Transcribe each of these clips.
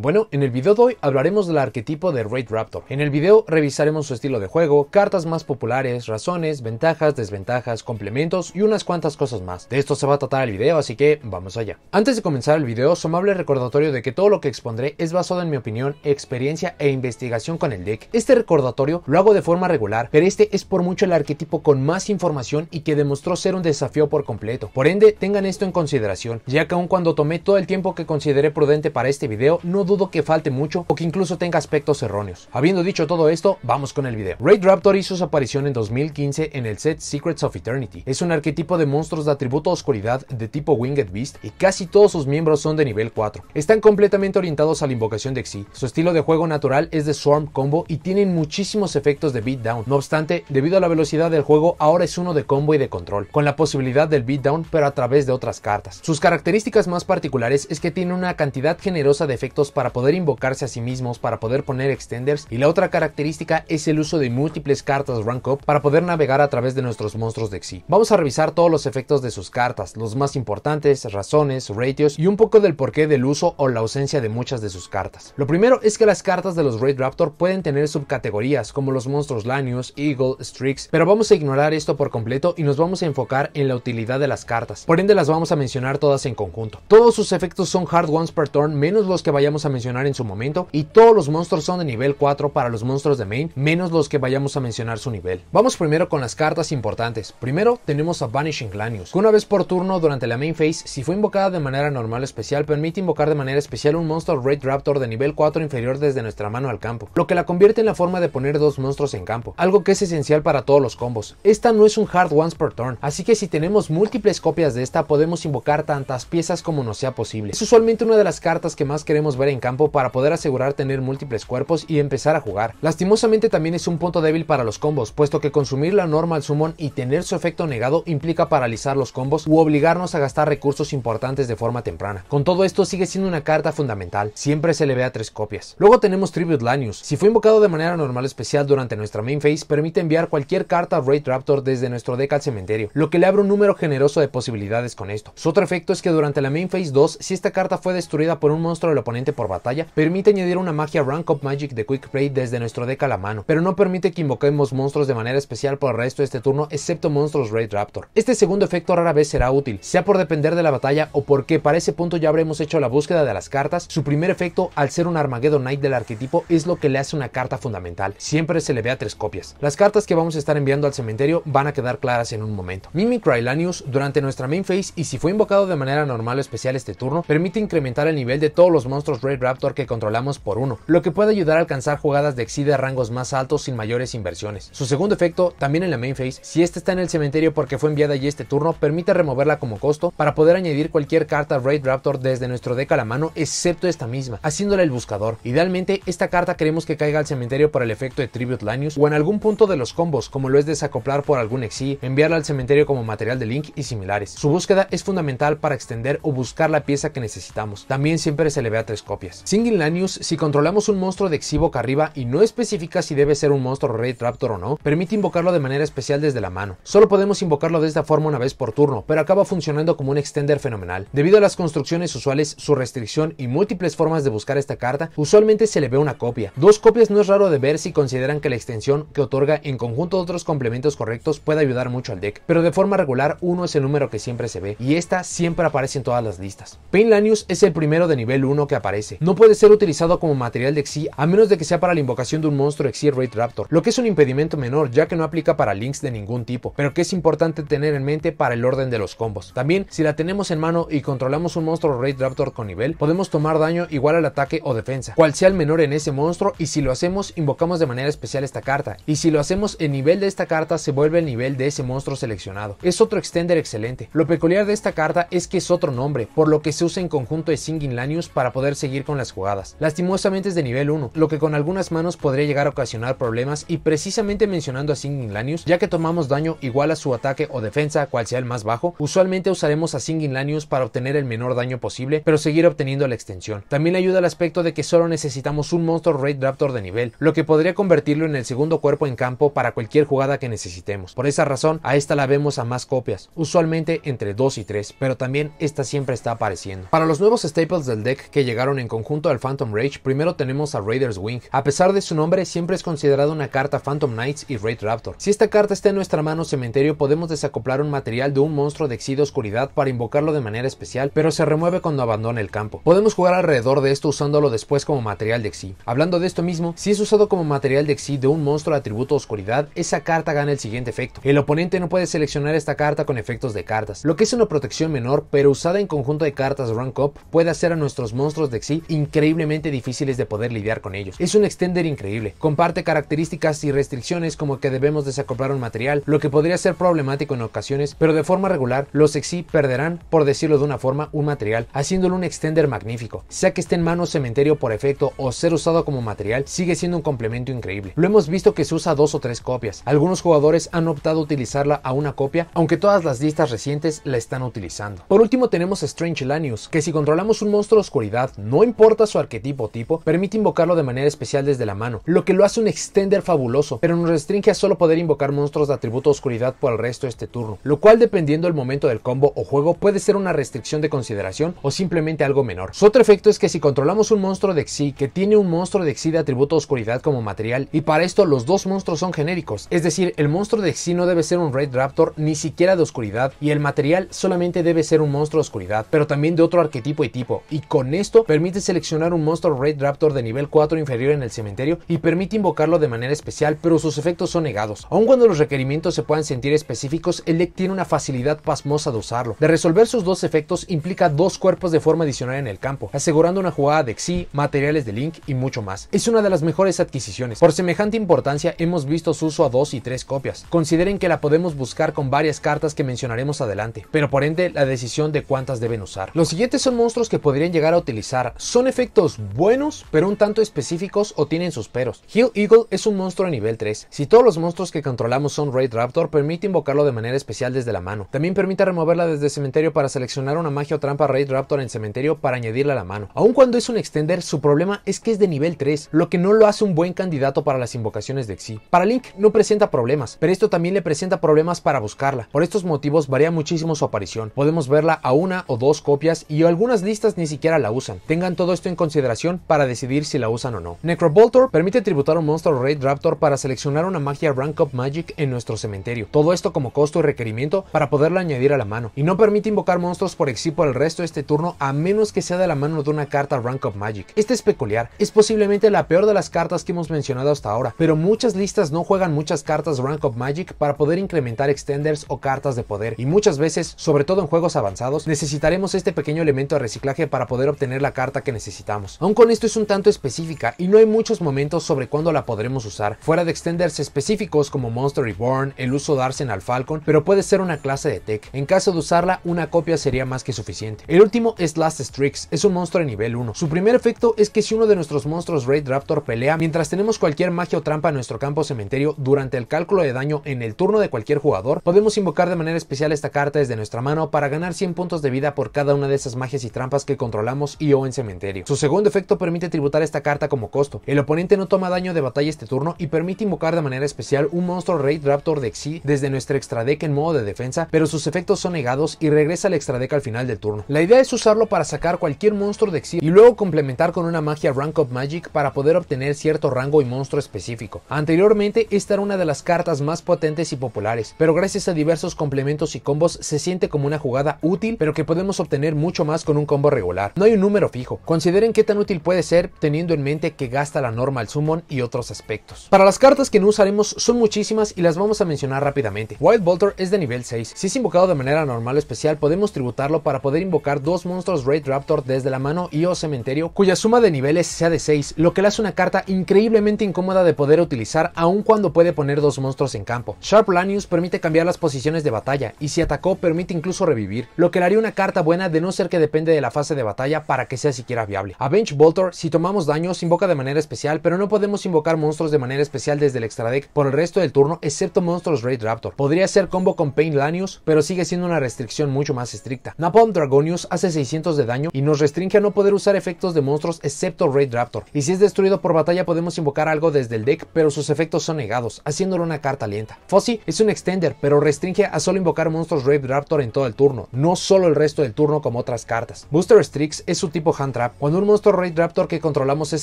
bueno, en el video de hoy hablaremos del arquetipo de Raid Raptor. En el video revisaremos su estilo de juego, cartas más populares, razones, ventajas, desventajas, complementos y unas cuantas cosas más. De esto se va a tratar el video, así que vamos allá. Antes de comenzar el video, somable recordatorio de que todo lo que expondré es basado en mi opinión, experiencia e investigación con el deck. Este recordatorio lo hago de forma regular, pero este es por mucho el arquetipo con más información y que demostró ser un desafío por completo. Por ende, tengan esto en consideración, ya que aun cuando tomé todo el tiempo que consideré prudente para este video, no dudo que falte mucho o que incluso tenga aspectos erróneos. Habiendo dicho todo esto, vamos con el video. Raid Raptor hizo su aparición en 2015 en el set Secrets of Eternity. Es un arquetipo de monstruos de atributo oscuridad de tipo Winged Beast y casi todos sus miembros son de nivel 4. Están completamente orientados a la invocación de Xi. Su estilo de juego natural es de Swarm Combo y tienen muchísimos efectos de beatdown. No obstante, debido a la velocidad del juego, ahora es uno de combo y de control, con la posibilidad del beatdown pero a través de otras cartas. Sus características más particulares es que tiene una cantidad generosa de efectos para poder invocarse a sí mismos, para poder poner extenders. Y la otra característica es el uso de múltiples cartas rank up para poder navegar a través de nuestros monstruos de Xi. Vamos a revisar todos los efectos de sus cartas, los más importantes, razones, ratios y un poco del porqué del uso o la ausencia de muchas de sus cartas. Lo primero es que las cartas de los Raid Raptor pueden tener subcategorías como los monstruos Lanius, Eagle, Strix, pero vamos a ignorar esto por completo y nos vamos a enfocar en la utilidad de las cartas. Por ende las vamos a mencionar todas en conjunto. Todos sus efectos son hard ones per turn menos los que vayamos a mencionar en su momento y todos los monstruos son de nivel 4 para los monstruos de main, menos los que vayamos a mencionar su nivel. Vamos primero con las cartas importantes. Primero tenemos a Vanishing Lanius, que una vez por turno durante la main phase, si fue invocada de manera normal especial, permite invocar de manera especial un monstruo Red Raptor de nivel 4 inferior desde nuestra mano al campo, lo que la convierte en la forma de poner dos monstruos en campo, algo que es esencial para todos los combos. Esta no es un hard once per turn, así que si tenemos múltiples copias de esta podemos invocar tantas piezas como nos sea posible. Es usualmente una de las cartas que más queremos ver en campo para poder asegurar tener múltiples cuerpos y empezar a jugar. Lastimosamente también es un punto débil para los combos, puesto que consumir la normal summon y tener su efecto negado implica paralizar los combos u obligarnos a gastar recursos importantes de forma temprana. Con todo esto sigue siendo una carta fundamental, siempre se le ve a tres copias. Luego tenemos Tribute Lanius, si fue invocado de manera normal especial durante nuestra main phase, permite enviar cualquier carta Raid Raptor desde nuestro deck al cementerio, lo que le abre un número generoso de posibilidades con esto. Su otro efecto es que durante la main phase 2, si esta carta fue destruida por un monstruo del oponente por batalla, permite añadir una magia Rank of Magic de Quick Play desde nuestro deck a la mano, pero no permite que invoquemos monstruos de manera especial por el resto de este turno, excepto monstruos Raid Raptor. Este segundo efecto rara vez será útil, sea por depender de la batalla o porque para ese punto ya habremos hecho la búsqueda de las cartas, su primer efecto, al ser un Armageddon Knight del arquetipo, es lo que le hace una carta fundamental. Siempre se le vea tres copias. Las cartas que vamos a estar enviando al cementerio van a quedar claras en un momento. Mimic Rylanius durante nuestra main phase y si fue invocado de manera normal o especial este turno, permite incrementar el nivel de todos los monstruos Raptor que controlamos por uno, lo que puede ayudar a alcanzar jugadas de exide de rangos más altos sin mayores inversiones. Su segundo efecto, también en la main phase, si esta está en el cementerio porque fue enviada allí este turno, permite removerla como costo para poder añadir cualquier carta Raid Raptor desde nuestro deck a la mano, excepto esta misma, haciéndola el buscador. Idealmente, esta carta queremos que caiga al cementerio por el efecto de Tribute Lanius o en algún punto de los combos, como lo es desacoplar por algún exi, enviarla al cementerio como material de Link y similares. Su búsqueda es fundamental para extender o buscar la pieza que necesitamos. También siempre se le ve a tres copias copias. Lanius, si controlamos un monstruo de Xivoc arriba y no especifica si debe ser un monstruo Ray Traptor o no, permite invocarlo de manera especial desde la mano. Solo podemos invocarlo de esta forma una vez por turno, pero acaba funcionando como un extender fenomenal. Debido a las construcciones usuales, su restricción y múltiples formas de buscar esta carta, usualmente se le ve una copia. Dos copias no es raro de ver si consideran que la extensión que otorga en conjunto de otros complementos correctos puede ayudar mucho al deck, pero de forma regular uno es el número que siempre se ve, y esta siempre aparece en todas las listas. Pain Lanius es el primero de nivel 1 que aparece no puede ser utilizado como material de Xi a menos de que sea para la invocación de un monstruo Xi Raid Raptor, lo que es un impedimento menor ya que no aplica para links de ningún tipo, pero que es importante tener en mente para el orden de los combos. También, si la tenemos en mano y controlamos un monstruo Raid Raptor con nivel, podemos tomar daño igual al ataque o defensa, cual sea el menor en ese monstruo y si lo hacemos invocamos de manera especial esta carta, y si lo hacemos el nivel de esta carta se vuelve el nivel de ese monstruo seleccionado. Es otro extender excelente. Lo peculiar de esta carta es que es otro nombre, por lo que se usa en conjunto de Singing Lanius para poder seguir con las jugadas. Lastimosamente es de nivel 1, lo que con algunas manos podría llegar a ocasionar problemas y precisamente mencionando a Singing Lanius, ya que tomamos daño igual a su ataque o defensa, cual sea el más bajo, usualmente usaremos a Singing Lanius para obtener el menor daño posible, pero seguir obteniendo la extensión. También ayuda el aspecto de que solo necesitamos un Monster Raid Raptor de nivel, lo que podría convertirlo en el segundo cuerpo en campo para cualquier jugada que necesitemos. Por esa razón, a esta la vemos a más copias, usualmente entre 2 y 3, pero también esta siempre está apareciendo. Para los nuevos staples del deck que llegaron en conjunto al Phantom Rage, primero tenemos a Raider's Wing. A pesar de su nombre, siempre es considerada una carta Phantom Knights y Raid Raptor. Si esta carta está en nuestra mano cementerio, podemos desacoplar un material de un monstruo de Exido Oscuridad para invocarlo de manera especial, pero se remueve cuando abandona el campo. Podemos jugar alrededor de esto usándolo después como material de Exi. Hablando de esto mismo, si es usado como material de Exi de un monstruo de atributo Oscuridad, esa carta gana el siguiente efecto. El oponente no puede seleccionar esta carta con efectos de cartas, lo que es una protección menor, pero usada en conjunto de cartas Rank Up, puede hacer a nuestros monstruos de increíblemente difíciles de poder lidiar con ellos. Es un extender increíble, comparte características y restricciones como que debemos desacoplar un material, lo que podría ser problemático en ocasiones, pero de forma regular los exi perderán, por decirlo de una forma, un material, haciéndolo un extender magnífico. Sea que esté en mano, cementerio por efecto o ser usado como material, sigue siendo un complemento increíble. Lo hemos visto que se usa dos o tres copias. Algunos jugadores han optado a utilizarla a una copia, aunque todas las listas recientes la están utilizando. Por último tenemos Strange Lanius, que si controlamos un monstruo de oscuridad no no importa su arquetipo o tipo, permite invocarlo de manera especial desde la mano, lo que lo hace un extender fabuloso, pero nos restringe a solo poder invocar monstruos de atributo oscuridad por el resto de este turno, lo cual dependiendo del momento del combo o juego puede ser una restricción de consideración o simplemente algo menor. Su otro efecto es que si controlamos un monstruo de Xi que tiene un monstruo de Xi de atributo oscuridad como material y para esto los dos monstruos son genéricos, es decir, el monstruo de Xi no debe ser un Raid Raptor ni siquiera de oscuridad y el material solamente debe ser un monstruo de oscuridad, pero también de otro arquetipo y tipo, y con esto permite permite seleccionar un monstruo Raid Raptor de nivel 4 inferior en el cementerio y permite invocarlo de manera especial, pero sus efectos son negados. Aun cuando los requerimientos se puedan sentir específicos, el deck tiene una facilidad pasmosa de usarlo. De resolver sus dos efectos implica dos cuerpos de forma adicional en el campo, asegurando una jugada de Xi, materiales de Link y mucho más. Es una de las mejores adquisiciones. Por semejante importancia hemos visto su uso a dos y tres copias. Consideren que la podemos buscar con varias cartas que mencionaremos adelante, pero por ende la decisión de cuántas deben usar. Los siguientes son monstruos que podrían llegar a utilizar son efectos buenos, pero un tanto específicos o tienen sus peros. Hill Eagle es un monstruo de nivel 3. Si todos los monstruos que controlamos son Raid Raptor, permite invocarlo de manera especial desde la mano. También permite removerla desde cementerio para seleccionar una magia o trampa Raid Raptor en cementerio para añadirla a la mano. Aun cuando es un extender, su problema es que es de nivel 3, lo que no lo hace un buen candidato para las invocaciones de Xi. Para Link no presenta problemas, pero esto también le presenta problemas para buscarla. Por estos motivos varía muchísimo su aparición. Podemos verla a una o dos copias y algunas listas ni siquiera la usan. Tenga todo esto en consideración para decidir si la usan o no. Necroboltor permite tributar un monstruo Raid Raptor para seleccionar una magia Rank of Magic en nuestro cementerio. Todo esto como costo y requerimiento para poderla añadir a la mano. Y no permite invocar monstruos por exipo el resto de este turno a menos que sea de la mano de una carta Rank of Magic. Este es peculiar, es posiblemente la peor de las cartas que hemos mencionado hasta ahora, pero muchas listas no juegan muchas cartas Rank of Magic para poder incrementar extenders o cartas de poder, y muchas veces, sobre todo en juegos avanzados, necesitaremos este pequeño elemento de reciclaje para poder obtener la carta que necesitamos. Aún con esto es un tanto específica y no hay muchos momentos sobre cuándo la podremos usar, fuera de extenders específicos como Monster Reborn, el uso de al Falcon, pero puede ser una clase de tech. En caso de usarla, una copia sería más que suficiente. El último es Last Strix, es un monstruo de nivel 1. Su primer efecto es que si uno de nuestros monstruos Raid Raptor pelea mientras tenemos cualquier magia o trampa en nuestro campo cementerio durante el cálculo de daño en el turno de cualquier jugador, podemos invocar de manera especial esta carta desde nuestra mano para ganar 100 puntos de vida por cada una de esas magias y trampas que controlamos y o en cementerio su segundo efecto permite tributar esta carta como costo. El oponente no toma daño de batalla este turno y permite invocar de manera especial un monstruo Raid Raptor de Xi desde nuestra extra deck en modo de defensa, pero sus efectos son negados y regresa al extra deck al final del turno. La idea es usarlo para sacar cualquier monstruo de Xi y luego complementar con una magia Rank of Magic para poder obtener cierto rango y monstruo específico. Anteriormente, esta era una de las cartas más potentes y populares, pero gracias a diversos complementos y combos se siente como una jugada útil, pero que podemos obtener mucho más con un combo regular. No hay un número fijo, Consideren qué tan útil puede ser teniendo en mente que gasta la norma el summon y otros aspectos. Para las cartas que no usaremos son muchísimas y las vamos a mencionar rápidamente. Wild Bolter es de nivel 6. Si es invocado de manera normal o especial podemos tributarlo para poder invocar dos monstruos Raid Raptor desde la mano y o cementerio cuya suma de niveles sea de 6, lo que le hace una carta increíblemente incómoda de poder utilizar aun cuando puede poner dos monstruos en campo. Sharp Lanius permite cambiar las posiciones de batalla y si atacó permite incluso revivir, lo que le haría una carta buena de no ser que depende de la fase de batalla para que sea así era viable. A Bench si tomamos daño, se invoca de manera especial, pero no podemos invocar monstruos de manera especial desde el extra deck por el resto del turno, excepto monstruos Raid Raptor. Podría ser combo con Pain Lanius, pero sigue siendo una restricción mucho más estricta. Napalm Dragonius hace 600 de daño y nos restringe a no poder usar efectos de monstruos excepto Raid Raptor. Y si es destruido por batalla, podemos invocar algo desde el deck, pero sus efectos son negados, haciéndolo una carta lenta. Fossi es un extender, pero restringe a solo invocar monstruos Raid Raptor en todo el turno, no solo el resto del turno como otras cartas. Booster Strix es su tipo hand Trap. Cuando un monstruo Raid Raptor que controlamos es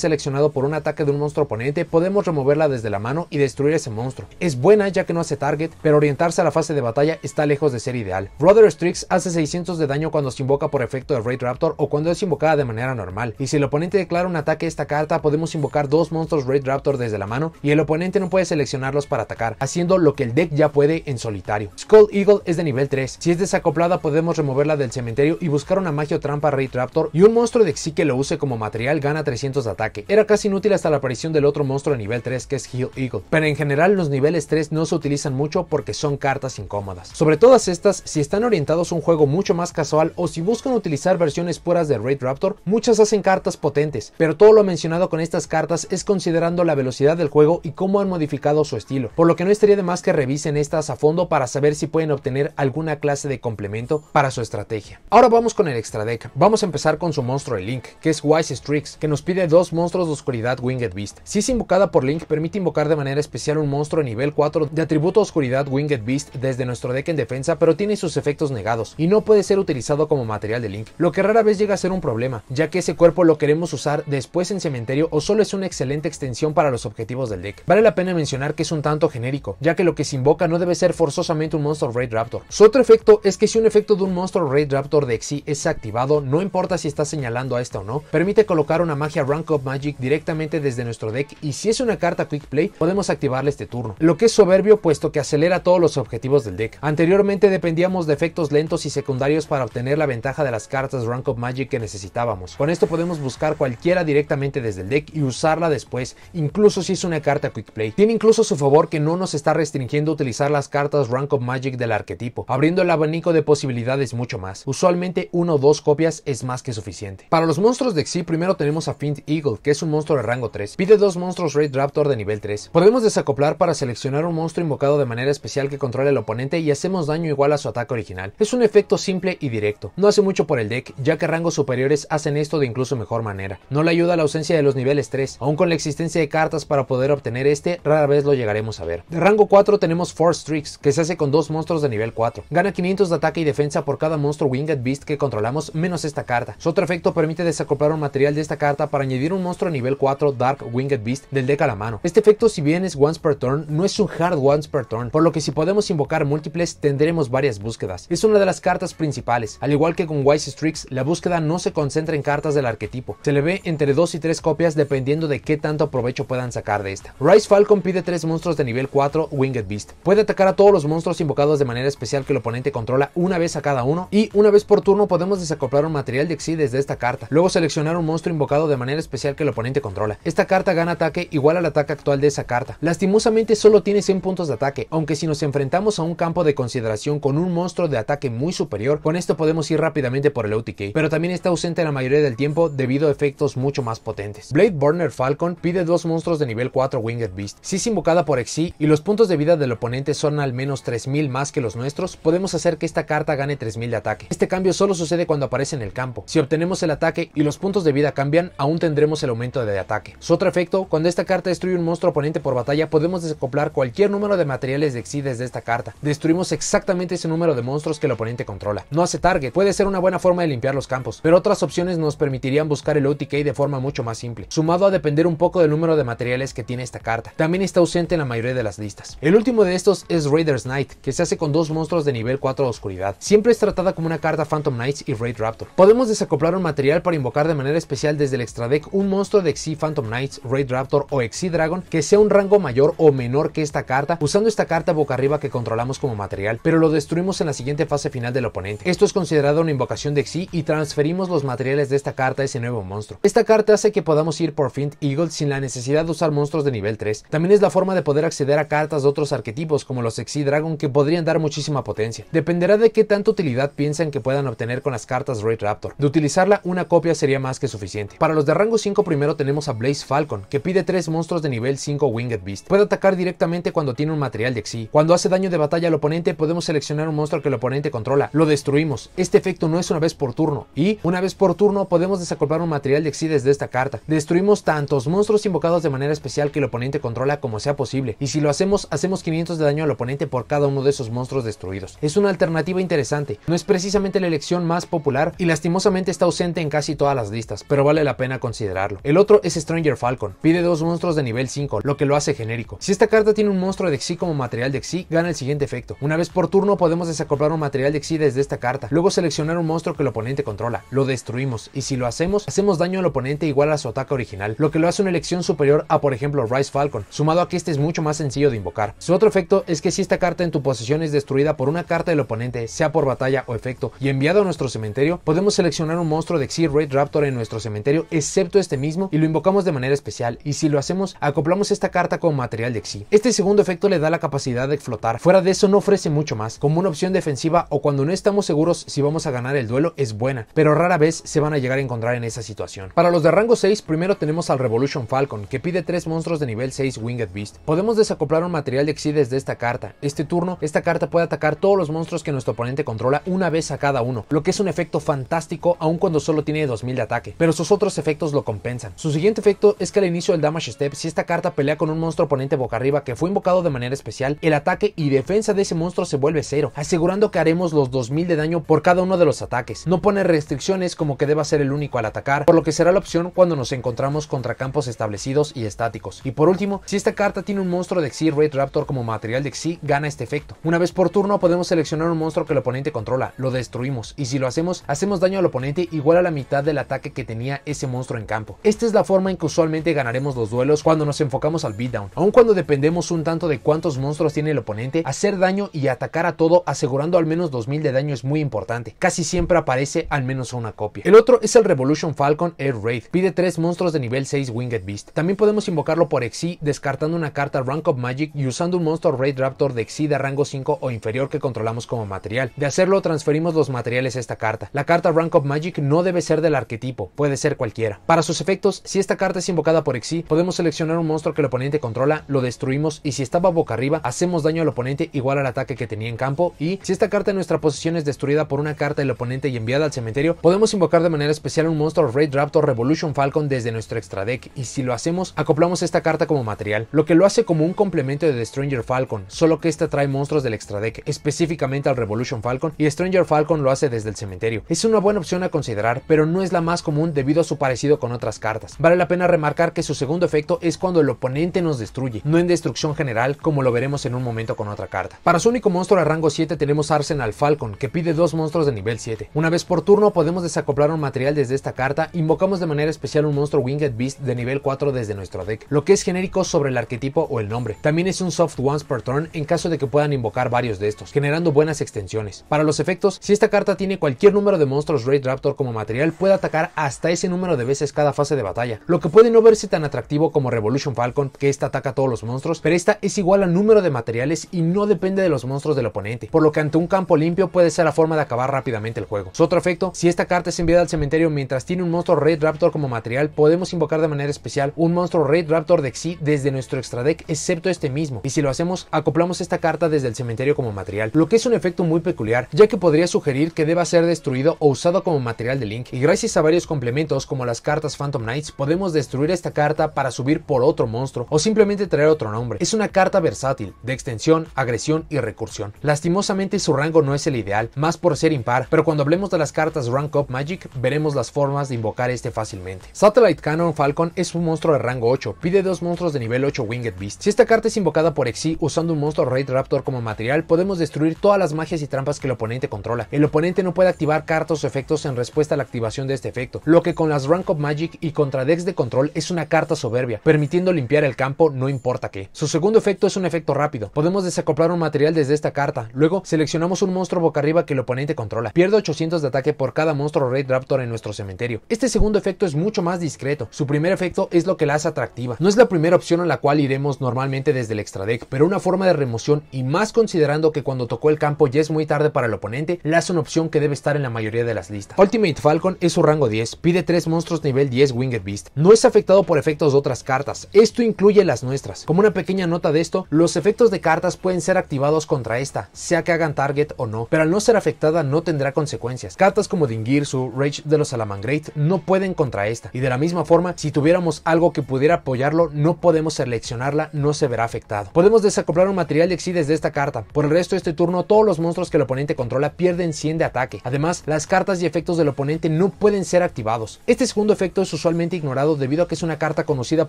seleccionado por un ataque de un monstruo oponente, podemos removerla desde la mano y destruir ese monstruo. Es buena ya que no hace target, pero orientarse a la fase de batalla está lejos de ser ideal. Brother Strix hace 600 de daño cuando se invoca por efecto de Raid Raptor o cuando es invocada de manera normal. Y si el oponente declara un ataque a esta carta, podemos invocar dos monstruos Raid Raptor desde la mano y el oponente no puede seleccionarlos para atacar, haciendo lo que el deck ya puede en solitario. Skull Eagle es de nivel 3. Si es desacoplada, podemos removerla del cementerio y buscar una magia o trampa Raid Raptor y un monstruo de sí que lo use como material gana 300 de ataque. Era casi inútil hasta la aparición del otro monstruo de nivel 3 que es Hill Eagle, pero en general los niveles 3 no se utilizan mucho porque son cartas incómodas. Sobre todas estas, si están orientados a un juego mucho más casual o si buscan utilizar versiones puras de Raid Raptor, muchas hacen cartas potentes, pero todo lo mencionado con estas cartas es considerando la velocidad del juego y cómo han modificado su estilo, por lo que no estaría de más que revisen estas a fondo para saber si pueden obtener alguna clase de complemento para su estrategia. Ahora vamos con el extra deck, vamos a empezar con su monstruo Link, que es Wise Streaks, que nos pide dos monstruos de oscuridad Winged Beast. Si es invocada por Link, permite invocar de manera especial un monstruo de nivel 4 de atributo oscuridad Winged Beast desde nuestro deck en defensa, pero tiene sus efectos negados y no puede ser utilizado como material de Link, lo que rara vez llega a ser un problema, ya que ese cuerpo lo queremos usar después en cementerio o solo es una excelente extensión para los objetivos del deck. Vale la pena mencionar que es un tanto genérico, ya que lo que se invoca no debe ser forzosamente un monstruo Raid Raptor. Su otro efecto es que si un efecto de un monstruo Raid Raptor de Exi es activado, no importa si está señalando a esta o no, permite colocar una magia Rank of Magic directamente desde nuestro deck y si es una carta Quick Play, podemos activarla este turno, lo que es soberbio puesto que acelera todos los objetivos del deck. Anteriormente dependíamos de efectos lentos y secundarios para obtener la ventaja de las cartas Rank of Magic que necesitábamos. Con esto podemos buscar cualquiera directamente desde el deck y usarla después, incluso si es una carta Quick Play. Tiene incluso su favor que no nos está restringiendo utilizar las cartas Rank of Magic del arquetipo, abriendo el abanico de posibilidades mucho más. Usualmente una o dos copias es más que suficiente. Para los monstruos de Xi, primero tenemos a Fint Eagle, que es un monstruo de rango 3. Pide dos monstruos Raid Raptor de nivel 3. Podemos desacoplar para seleccionar un monstruo invocado de manera especial que controle al oponente y hacemos daño igual a su ataque original. Es un efecto simple y directo. No hace mucho por el deck, ya que rangos superiores hacen esto de incluso mejor manera. No le ayuda la ausencia de los niveles 3. Aún con la existencia de cartas para poder obtener este, rara vez lo llegaremos a ver. De rango 4 tenemos Force Tricks, que se hace con dos monstruos de nivel 4. Gana 500 de ataque y defensa por cada monstruo Winged Beast que controlamos menos esta carta. Su otro efecto permite desacoplar un material de esta carta para añadir un monstruo a nivel 4 Dark Winged Beast del deck a la mano. Este efecto si bien es once per turn, no es un hard once per turn, por lo que si podemos invocar múltiples tendremos varias búsquedas. Es una de las cartas principales. Al igual que con Wise Streaks, la búsqueda no se concentra en cartas del arquetipo. Se le ve entre 2 y 3 copias dependiendo de qué tanto provecho puedan sacar de esta. Rise Falcon pide 3 monstruos de nivel 4 Winged Beast. Puede atacar a todos los monstruos invocados de manera especial que el oponente controla una vez a cada uno y una vez por turno podemos desacoplar un material de Xyz de esta carta. Luego seleccionar un monstruo invocado de manera especial que el oponente controla. Esta carta gana ataque igual al ataque actual de esa carta. Lastimosamente solo tiene 100 puntos de ataque, aunque si nos enfrentamos a un campo de consideración con un monstruo de ataque muy superior, con esto podemos ir rápidamente por el OTK, pero también está ausente la mayoría del tiempo debido a efectos mucho más potentes. Blade Burner Falcon pide dos monstruos de nivel 4 Winged Beast. Si es invocada por Exi y los puntos de vida del oponente son al menos 3000 más que los nuestros, podemos hacer que esta carta gane 3000 de ataque. Este cambio solo sucede cuando aparece en el campo. Si obtenemos el ataque y los puntos de vida cambian, aún tendremos el aumento de ataque. Su otro efecto, cuando esta carta destruye un monstruo oponente por batalla, podemos desacoplar cualquier número de materiales de exiles desde esta carta. Destruimos exactamente ese número de monstruos que el oponente controla. No hace target, puede ser una buena forma de limpiar los campos, pero otras opciones nos permitirían buscar el OTK de forma mucho más simple, sumado a depender un poco del número de materiales que tiene esta carta. También está ausente en la mayoría de las listas. El último de estos es Raider's Knight, que se hace con dos monstruos de nivel 4 de oscuridad. Siempre es tratada como una carta Phantom Knights y Raid Raptor. Podemos desacoplar un material para invocar de manera especial desde el extra deck un monstruo de Xi Phantom Knights, Raid Raptor o Xi Dragon que sea un rango mayor o menor que esta carta, usando esta carta boca arriba que controlamos como material, pero lo destruimos en la siguiente fase final del oponente. Esto es considerado una invocación de Xi y transferimos los materiales de esta carta a ese nuevo monstruo. Esta carta hace que podamos ir por Fint Eagle sin la necesidad de usar monstruos de nivel 3. También es la forma de poder acceder a cartas de otros arquetipos como los Exi Dragon que podrían dar muchísima potencia. Dependerá de qué tanta utilidad piensan que puedan obtener con las cartas Raid Raptor. De utilizarla una copia sería más que suficiente. Para los de rango 5 primero tenemos a Blaze Falcon, que pide 3 monstruos de nivel 5 Winged Beast. Puede atacar directamente cuando tiene un material de Xi. Cuando hace daño de batalla al oponente podemos seleccionar un monstruo que el oponente controla. Lo destruimos. Este efecto no es una vez por turno. Y una vez por turno podemos desacolpar un material de Xi desde esta carta. Destruimos tantos monstruos invocados de manera especial que el oponente controla como sea posible. Y si lo hacemos, hacemos 500 de daño al oponente por cada uno de esos monstruos destruidos. Es una alternativa interesante. No es precisamente la elección más popular y lastimosamente está ausente en casi todas las listas, pero vale la pena considerarlo. El otro es Stranger Falcon. Pide dos monstruos de nivel 5, lo que lo hace genérico. Si esta carta tiene un monstruo de Xi como material de Xi, gana el siguiente efecto. Una vez por turno podemos desacoplar un material de Xi desde esta carta, luego seleccionar un monstruo que el oponente controla, lo destruimos y si lo hacemos, hacemos daño al oponente igual a su ataque original, lo que lo hace una elección superior a por ejemplo Rise Falcon, sumado a que este es mucho más sencillo de invocar. Su otro efecto es que si esta carta en tu posesión es destruida por una carta del oponente, sea por batalla o efecto, y enviado a nuestro cementerio, podemos seleccionar un monstruo de Xi Raid Raptor en nuestro cementerio, excepto este mismo, y lo invocamos de manera especial, y si lo hacemos, acoplamos esta carta con material de Xi. Este segundo efecto le da la capacidad de flotar, fuera de eso no ofrece mucho más, como una opción defensiva o cuando no estamos seguros si vamos a ganar el duelo es buena, pero rara vez se van a llegar a encontrar en esa situación. Para los de rango 6, primero tenemos al Revolution Falcon, que pide tres monstruos de nivel 6 Winged Beast. Podemos desacoplar un material de Xi desde esta carta. Este turno, esta carta puede atacar todos los monstruos que nuestro oponente controla una vez a cada uno, lo que es un efecto fantástico aun cuando solo tiene tiene 2000 de ataque, pero sus otros efectos lo compensan. Su siguiente efecto es que al inicio del Damage Step, si esta carta pelea con un monstruo oponente boca arriba que fue invocado de manera especial, el ataque y defensa de ese monstruo se vuelve cero, asegurando que haremos los 2000 de daño por cada uno de los ataques. No pone restricciones como que deba ser el único al atacar, por lo que será la opción cuando nos encontramos contra campos establecidos y estáticos. Y por último, si esta carta tiene un monstruo de Xi Raid Raptor como material de Xi, gana este efecto. Una vez por turno podemos seleccionar un monstruo que el oponente controla, lo destruimos, y si lo hacemos, hacemos daño al oponente igual a la mitad del ataque que tenía ese monstruo en campo. Esta es la forma en que usualmente ganaremos los duelos cuando nos enfocamos al beatdown. Aun cuando dependemos un tanto de cuántos monstruos tiene el oponente, hacer daño y atacar a todo asegurando al menos 2000 de daño es muy importante. Casi siempre aparece al menos una copia. El otro es el Revolution Falcon Air Raid. Pide tres monstruos de nivel 6 Winged Beast. También podemos invocarlo por Exi descartando una carta Rank of Magic y usando un monstruo Raid Raptor de Exi de rango 5 o inferior que controlamos como material. De hacerlo transferimos los materiales a esta carta. La carta Rank of Magic no debe ser del arquetipo, puede ser cualquiera. Para sus efectos, si esta carta es invocada por Exi, podemos seleccionar un monstruo que el oponente controla, lo destruimos y si estaba boca arriba, hacemos daño al oponente igual al ataque que tenía en campo y si esta carta en nuestra posición es destruida por una carta del oponente y enviada al cementerio, podemos invocar de manera especial un monstruo Raid Raptor Revolution Falcon desde nuestro extra deck y si lo hacemos, acoplamos esta carta como material, lo que lo hace como un complemento de The Stranger Falcon, solo que esta trae monstruos del extra deck, específicamente al Revolution Falcon y Stranger Falcon lo hace desde el cementerio. Es una buena opción a considerar, pero no es la más común debido a su parecido con otras cartas. Vale la pena remarcar que su segundo efecto es cuando el oponente nos destruye, no en destrucción general como lo veremos en un momento con otra carta. Para su único monstruo a rango 7 tenemos Arsenal Falcon, que pide dos monstruos de nivel 7. Una vez por turno podemos desacoplar un material desde esta carta, invocamos de manera especial un monstruo Winged Beast de nivel 4 desde nuestro deck, lo que es genérico sobre el arquetipo o el nombre. También es un soft once per turn en caso de que puedan invocar varios de estos, generando buenas extensiones. Para los efectos, si esta carta tiene cualquier número de monstruos Raid Raptor como material, puede atacar hasta ese número de veces cada fase de batalla, lo que puede no verse tan atractivo como Revolution Falcon, que esta ataca a todos los monstruos, pero esta es igual al número de materiales y no depende de los monstruos del oponente, por lo que ante un campo limpio puede ser la forma de acabar rápidamente el juego. Su otro efecto, si esta carta es enviada al cementerio mientras tiene un monstruo Red Raptor como material, podemos invocar de manera especial un monstruo Red Raptor de Xi desde nuestro extra deck, excepto este mismo, y si lo hacemos, acoplamos esta carta desde el cementerio como material, lo que es un efecto muy peculiar, ya que podría sugerir que deba ser destruido o usado como material de Link, y gracias a varios complementos como las cartas Phantom Knights podemos destruir esta carta para subir por otro monstruo o simplemente traer otro nombre. Es una carta versátil, de extensión, agresión y recursión. Lastimosamente su rango no es el ideal, más por ser impar, pero cuando hablemos de las cartas Rank Up Magic veremos las formas de invocar este fácilmente. Satellite Cannon Falcon es un monstruo de rango 8, pide dos monstruos de nivel 8 Winged Beast. Si esta carta es invocada por Exi usando un monstruo Raid Raptor como material, podemos destruir todas las magias y trampas que el oponente controla. El oponente no puede activar cartas o efectos en respuesta a la activación de este efecto, lo que con las Rank of Magic y contra decks de control es una carta soberbia, permitiendo limpiar el campo no importa qué. Su segundo efecto es un efecto rápido, podemos desacoplar un material desde esta carta, luego seleccionamos un monstruo boca arriba que el oponente controla, pierde 800 de ataque por cada monstruo Raid Raptor en nuestro cementerio. Este segundo efecto es mucho más discreto, su primer efecto es lo que la hace atractiva, no es la primera opción a la cual iremos normalmente desde el extra deck, pero una forma de remoción y más considerando que cuando tocó el campo ya es muy tarde para el oponente, la hace una opción que debe estar en la mayoría de las listas. Ultimate Falcon es su rango 10, pide 3 monstruos nivel 10 Winged Beast. No es afectado por efectos de otras cartas, esto incluye las nuestras. Como una pequeña nota de esto, los efectos de cartas pueden ser activados contra esta, sea que hagan target o no, pero al no ser afectada no tendrá consecuencias. Cartas como dingir su Rage de los Salamangreat no pueden contra esta, y de la misma forma, si tuviéramos algo que pudiera apoyarlo, no podemos seleccionarla, no se verá afectado. Podemos desacoplar un material de exides de esta carta. Por el resto de este turno, todos los monstruos que el oponente controla pierden 100 de ataque. Además, las cartas y efectos del oponente no pueden ser activados. Este segundo efecto es usualmente ignorado debido a que es una carta conocida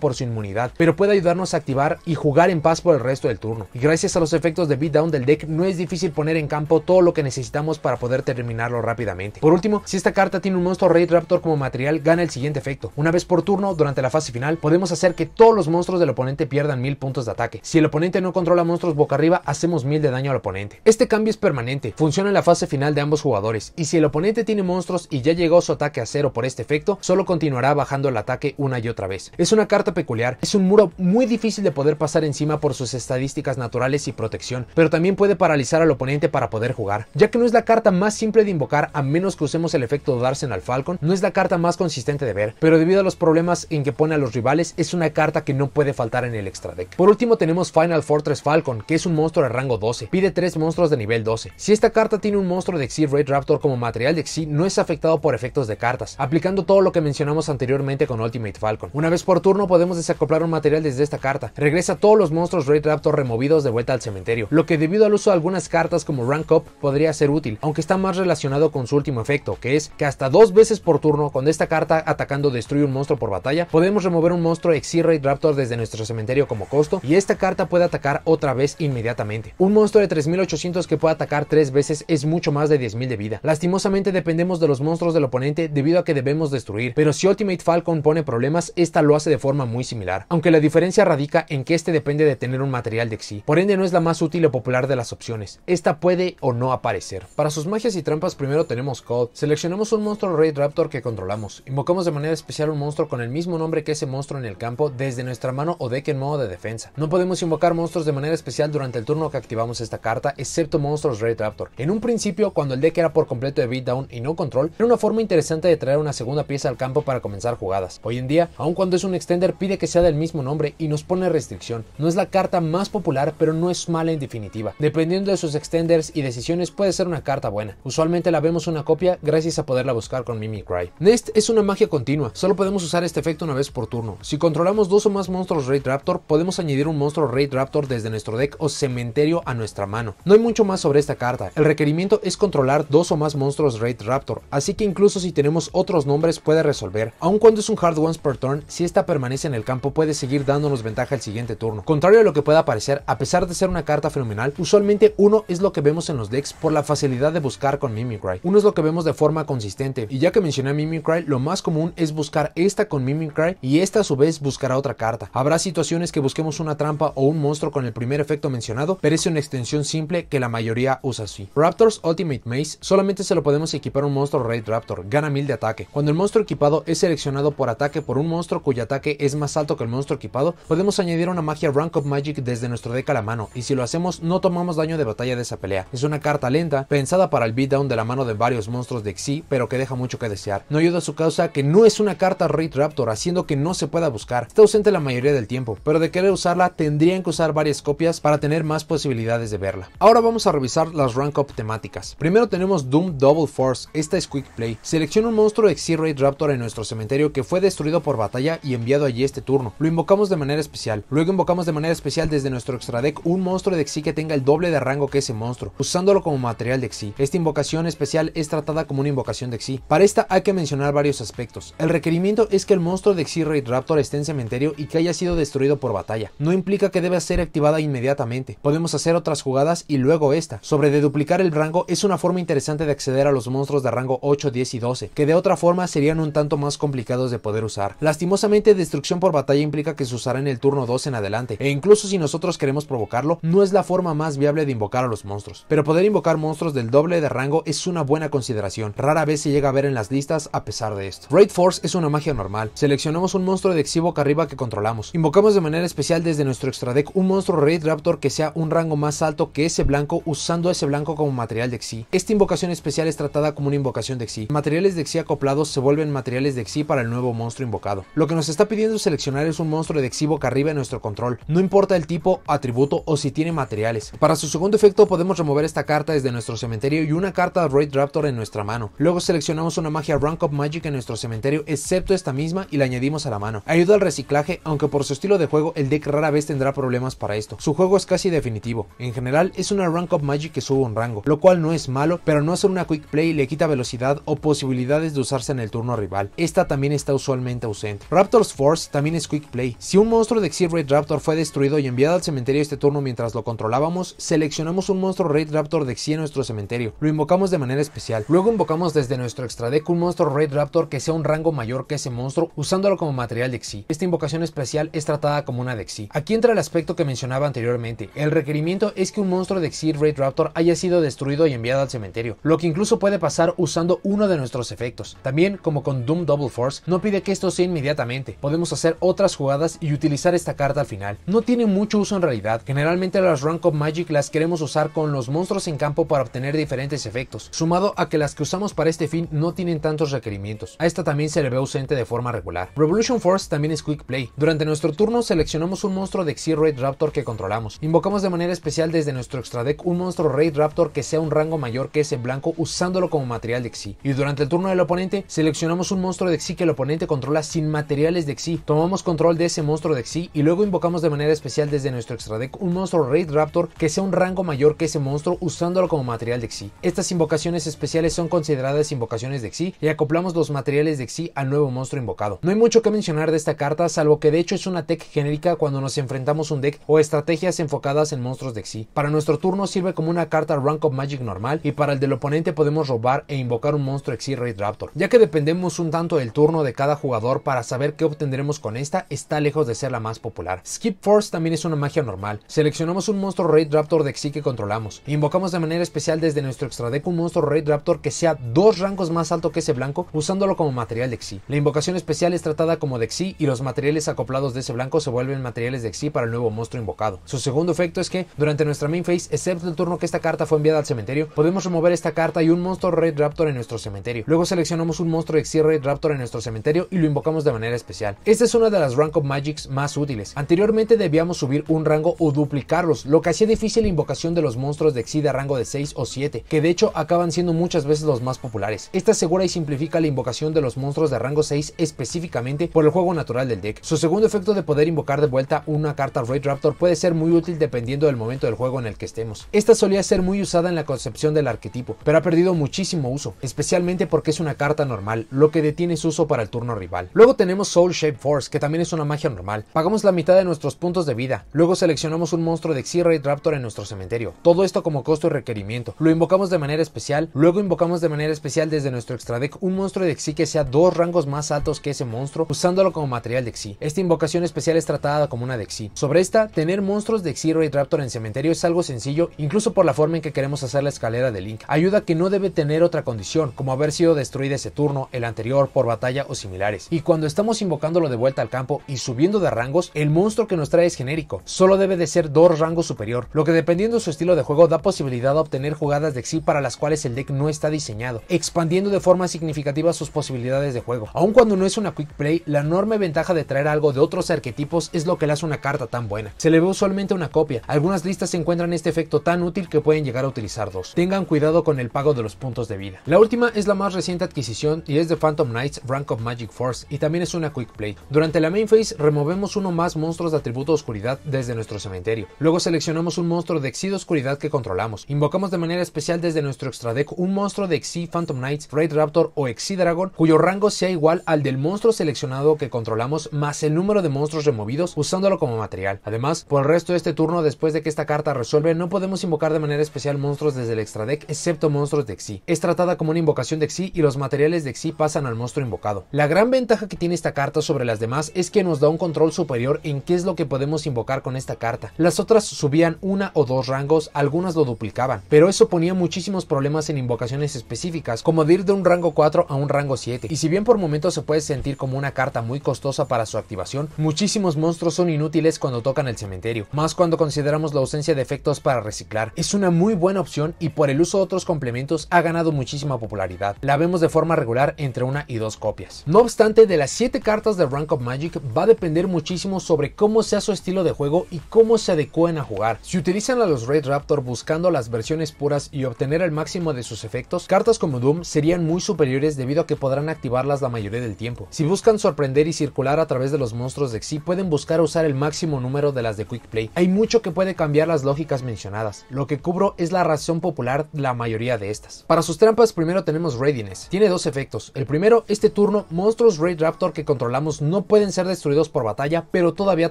por su inmunidad, pero puede ayudarnos a activar y jugar en paz por el resto del turno. Y gracias a los efectos de beatdown del deck no es difícil poner en campo todo lo que necesitamos para poder terminarlo rápidamente. Por último, si esta carta tiene un monstruo Raid Raptor como material, gana el siguiente efecto. Una vez por turno, durante la fase final, podemos hacer que todos los monstruos del oponente pierdan 1000 puntos de ataque. Si el oponente no controla monstruos boca arriba, hacemos mil de daño al oponente. Este cambio es permanente, funciona en la fase final de ambos jugadores, y si el oponente tiene monstruos y ya llegó ataque a cero por este efecto, solo continuará bajando el ataque una y otra vez. Es una carta peculiar, es un muro muy difícil de poder pasar encima por sus estadísticas naturales y protección, pero también puede paralizar al oponente para poder jugar, ya que no es la carta más simple de invocar a menos que usemos el efecto Darsen al Falcon, no es la carta más consistente de ver, pero debido a los problemas en que pone a los rivales, es una carta que no puede faltar en el extra deck. Por último tenemos Final Fortress Falcon, que es un monstruo de rango 12, pide 3 monstruos de nivel 12. Si esta carta tiene un monstruo de XI, Raid Raptor como material de XI, no es afectado por efecto de cartas, aplicando todo lo que mencionamos anteriormente con Ultimate Falcon. Una vez por turno podemos desacoplar un material desde esta carta. Regresa todos los monstruos Raid Raptor removidos de vuelta al cementerio, lo que debido al uso de algunas cartas como Rank Up podría ser útil, aunque está más relacionado con su último efecto, que es que hasta dos veces por turno con esta carta atacando destruye un monstruo por batalla, podemos remover un monstruo Exir Raid Raptor desde nuestro cementerio como costo y esta carta puede atacar otra vez inmediatamente. Un monstruo de 3800 que puede atacar tres veces es mucho más de 10.000 de vida. Lastimosamente dependemos de los monstruos del oponente debido a que debemos destruir, pero si Ultimate Falcon pone problemas, esta lo hace de forma muy similar, aunque la diferencia radica en que este depende de tener un material de Xi, por ende no es la más útil o popular de las opciones, esta puede o no aparecer. Para sus magias y trampas primero tenemos Code. seleccionamos un monstruo Raid Raptor que controlamos, invocamos de manera especial un monstruo con el mismo nombre que ese monstruo en el campo desde nuestra mano o deck en modo de defensa. No podemos invocar monstruos de manera especial durante el turno que activamos esta carta, excepto monstruos Raid Raptor. En un principio, cuando el deck era por completo de beatdown y no control, era una forma interesante de traer una segunda pieza al campo para comenzar jugadas. Hoy en día, aun cuando es un extender, pide que sea del mismo nombre y nos pone restricción. No es la carta más popular, pero no es mala en definitiva. Dependiendo de sus extenders y decisiones, puede ser una carta buena. Usualmente la vemos una copia gracias a poderla buscar con Mimicry. Nest es una magia continua, solo podemos usar este efecto una vez por turno. Si controlamos dos o más monstruos Raid Raptor, podemos añadir un monstruo Raid Raptor desde nuestro deck o cementerio a nuestra mano. No hay mucho más sobre esta carta, el requerimiento es controlar dos o más monstruos Raid Raptor, así que incluso si tenemos otros nombres puede resolver. Aun cuando es un hard once per turn, si esta permanece en el campo puede seguir dándonos ventaja el siguiente turno. Contrario a lo que pueda parecer, a pesar de ser una carta fenomenal, usualmente uno es lo que vemos en los decks por la facilidad de buscar con Mimicry. Uno es lo que vemos de forma consistente. Y ya que mencioné Mimicry, lo más común es buscar esta con Mimicry y esta a su vez buscará otra carta. Habrá situaciones que busquemos una trampa o un monstruo con el primer efecto mencionado, pero es una extensión simple que la mayoría usa así. Raptors Ultimate Maze solamente se lo podemos equipar a un monstruo Raid Raptor, gana 1000 de ataque. Cuando el monstruo equipado es seleccionado por ataque por un monstruo cuyo ataque es más alto que el monstruo equipado, podemos añadir una magia Rank of Magic desde nuestro deck a la mano, y si lo hacemos no tomamos daño de batalla de esa pelea. Es una carta lenta, pensada para el beatdown de la mano de varios monstruos de Xi, pero que deja mucho que desear. No ayuda a su causa que no es una carta Raid Raptor, haciendo que no se pueda buscar. Está ausente la mayoría del tiempo, pero de querer usarla tendrían que usar varias copias para tener más posibilidades de verla. Ahora vamos a revisar las Rank Up temáticas. Primero tenemos Doom Double Force, esta es Quick Play. Selecciona un monstruo x raid Raptor en nuestro cementerio que fue destruido por batalla y enviado allí este turno. Lo invocamos de manera especial. Luego invocamos de manera especial desde nuestro extra deck un monstruo de Xy que tenga el doble de rango que ese monstruo, usándolo como material de Xy. Esta invocación especial es tratada como una invocación de Xy. Para esta hay que mencionar varios aspectos. El requerimiento es que el monstruo de x raid Raptor esté en cementerio y que haya sido destruido por batalla. No implica que deba ser activada inmediatamente. Podemos hacer otras jugadas y luego esta. Sobre deduplicar el rango es una forma interesante de acceder a los monstruos de rango 8, 10 y 12 que de otra forma serían un tanto más complicados de poder usar. Lastimosamente, destrucción por batalla implica que se usará en el turno 2 en adelante, e incluso si nosotros queremos provocarlo, no es la forma más viable de invocar a los monstruos. Pero poder invocar monstruos del doble de rango es una buena consideración, rara vez se llega a ver en las listas a pesar de esto. Raid Force es una magia normal, seleccionamos un monstruo de boca arriba que controlamos, invocamos de manera especial desde nuestro extra deck un monstruo Raid Raptor que sea un rango más alto que ese blanco usando ese blanco como material de Xi. Esta invocación especial es tratada como una invocación de Xi, material materiales de Xi acoplados se vuelven materiales de Xi para el nuevo monstruo invocado. Lo que nos está pidiendo seleccionar es un monstruo de Xi boca arriba en nuestro control, no importa el tipo, atributo o si tiene materiales. Para su segundo efecto podemos remover esta carta desde nuestro cementerio y una carta Raid Raptor en nuestra mano. Luego seleccionamos una magia Rank Up Magic en nuestro cementerio excepto esta misma y la añadimos a la mano. Ayuda al reciclaje, aunque por su estilo de juego el deck rara vez tendrá problemas para esto. Su juego es casi definitivo. En general es una Rank Up Magic que sube un rango, lo cual no es malo, pero no hacer una Quick Play le quita velocidad o posibilidad de usarse en el turno rival. Esta también está usualmente ausente. Raptor's Force también es Quick Play. Si un monstruo de X-Raid Raptor fue destruido y enviado al cementerio este turno mientras lo controlábamos, seleccionamos un monstruo Raid Raptor de Xi en nuestro cementerio. Lo invocamos de manera especial. Luego invocamos desde nuestro extra deck un monstruo Raid Raptor que sea un rango mayor que ese monstruo usándolo como material de Xi. Esta invocación especial es tratada como una de Xi. Aquí entra el aspecto que mencionaba anteriormente. El requerimiento es que un monstruo de Xir Raid Raptor haya sido destruido y enviado al cementerio, lo que incluso puede pasar usando uno de nuestros efectos. También, como con Doom Double Force, no pide que esto sea inmediatamente, podemos hacer otras jugadas y utilizar esta carta al final. No tiene mucho uso en realidad, generalmente las Rank of Magic las queremos usar con los monstruos en campo para obtener diferentes efectos, sumado a que las que usamos para este fin no tienen tantos requerimientos. A esta también se le ve ausente de forma regular. Revolution Force también es Quick Play. Durante nuestro turno seleccionamos un monstruo de Xir Raid Raptor que controlamos. Invocamos de manera especial desde nuestro extra deck un monstruo Raid Raptor que sea un rango mayor que ese blanco usándolo como material de Xi. Y durante el turno del oponente, seleccionamos un monstruo de Xi que el oponente controla sin materiales de Xi. Tomamos control de ese monstruo de Xi y luego invocamos de manera especial desde nuestro extra deck un monstruo Raid Raptor que sea un rango mayor que ese monstruo usándolo como material de Xi. Estas invocaciones especiales son consideradas invocaciones de Xi y acoplamos los materiales de Xi al nuevo monstruo invocado. No hay mucho que mencionar de esta carta, salvo que de hecho es una tech genérica cuando nos enfrentamos un deck o estrategias enfocadas en monstruos de Xi. Para nuestro turno sirve como una carta Rank of Magic normal y para el del oponente podemos robar e invocar un monstruo Xi Raptor. Ya que dependemos un tanto del turno de cada jugador para saber qué obtendremos con esta, está lejos de ser la más popular. Skip Force también es una magia normal. Seleccionamos un monstruo Raid Raptor de Xi que controlamos. Invocamos de manera especial desde nuestro extra deck un monstruo Raid Raptor que sea dos rangos más alto que ese blanco, usándolo como material de Xi. La invocación especial es tratada como de Xi y los materiales acoplados de ese blanco se vuelven materiales de Xi para el nuevo monstruo invocado. Su segundo efecto es que, durante nuestra main phase, excepto el turno que esta carta fue enviada al cementerio, podemos remover esta carta y un monstruo Raid Raptor en nuestro cementerio Luego seleccionamos un monstruo de Raid Raptor en nuestro cementerio y lo invocamos de manera especial. Esta es una de las Rank of Magics más útiles. Anteriormente debíamos subir un rango o duplicarlos, lo que hacía difícil la invocación de los monstruos de Exida rango de 6 o 7, que de hecho acaban siendo muchas veces los más populares. Esta asegura y simplifica la invocación de los monstruos de rango 6 específicamente por el juego natural del deck. Su segundo efecto de poder invocar de vuelta una carta Raid Raptor puede ser muy útil dependiendo del momento del juego en el que estemos. Esta solía ser muy usada en la concepción del arquetipo, pero ha perdido muchísimo uso, especialmente porque es una carta normal, lo que detiene su uso para el turno rival. Luego tenemos Soul Shape Force, que también es una magia normal. Pagamos la mitad de nuestros puntos de vida. Luego seleccionamos un monstruo de y Raptor en nuestro cementerio. Todo esto como costo y requerimiento. Lo invocamos de manera especial. Luego invocamos de manera especial desde nuestro extra deck un monstruo de Xi que sea dos rangos más altos que ese monstruo, usándolo como material de Xi. Esta invocación especial es tratada como una de Xi. Sobre esta, tener monstruos de Xi Raptor en cementerio es algo sencillo, incluso por la forma en que queremos hacer la escalera de Link. Ayuda que no debe tener otra condición, como si sido destruida ese turno, el anterior, por batalla o similares. Y cuando estamos invocándolo de vuelta al campo y subiendo de rangos, el monstruo que nos trae es genérico. Solo debe de ser dos rangos superior, lo que dependiendo de su estilo de juego da posibilidad de obtener jugadas de exil para las cuales el deck no está diseñado, expandiendo de forma significativa sus posibilidades de juego. Aun cuando no es una quick play, la enorme ventaja de traer algo de otros arquetipos es lo que le hace una carta tan buena. Se le ve usualmente una copia. Algunas listas encuentran este efecto tan útil que pueden llegar a utilizar dos. Tengan cuidado con el pago de los puntos de vida. La última es la más reciente adquisición y es de Phantom Knights Rank of Magic Force y también es una quick play. Durante la main phase removemos uno más monstruos de atributo oscuridad desde nuestro cementerio. Luego seleccionamos un monstruo de Exi oscuridad que controlamos. Invocamos de manera especial desde nuestro extra deck un monstruo de Exi Phantom Knights, Raid Raptor o Exi Dragon cuyo rango sea igual al del monstruo seleccionado que controlamos más el número de monstruos removidos usándolo como material. Además, por el resto de este turno después de que esta carta resuelve no podemos invocar de manera especial monstruos desde el extra deck excepto monstruos de Exi. Es tratada como una invocación de y los materiales de Xi pasan al monstruo invocado. La gran ventaja que tiene esta carta sobre las demás es que nos da un control superior en qué es lo que podemos invocar con esta carta. Las otras subían una o dos rangos, algunas lo duplicaban, pero eso ponía muchísimos problemas en invocaciones específicas, como de ir de un rango 4 a un rango 7. Y si bien por momentos se puede sentir como una carta muy costosa para su activación, muchísimos monstruos son inútiles cuando tocan el cementerio, más cuando consideramos la ausencia de efectos para reciclar. Es una muy buena opción y por el uso de otros complementos ha ganado muchísima popularidad la vemos de forma regular entre una y dos copias. No obstante, de las 7 cartas de Rank of Magic va a depender muchísimo sobre cómo sea su estilo de juego y cómo se adecúen a jugar. Si utilizan a los Raid Raptor buscando las versiones puras y obtener el máximo de sus efectos, cartas como Doom serían muy superiores debido a que podrán activarlas la mayoría del tiempo. Si buscan sorprender y circular a través de los monstruos de Xi, pueden buscar usar el máximo número de las de Quick Play. Hay mucho que puede cambiar las lógicas mencionadas. Lo que cubro es la razón popular la mayoría de estas. Para sus trampas primero tenemos Ready. Tiene dos efectos. El primero, este turno, monstruos Raid Raptor que controlamos no pueden ser destruidos por batalla, pero todavía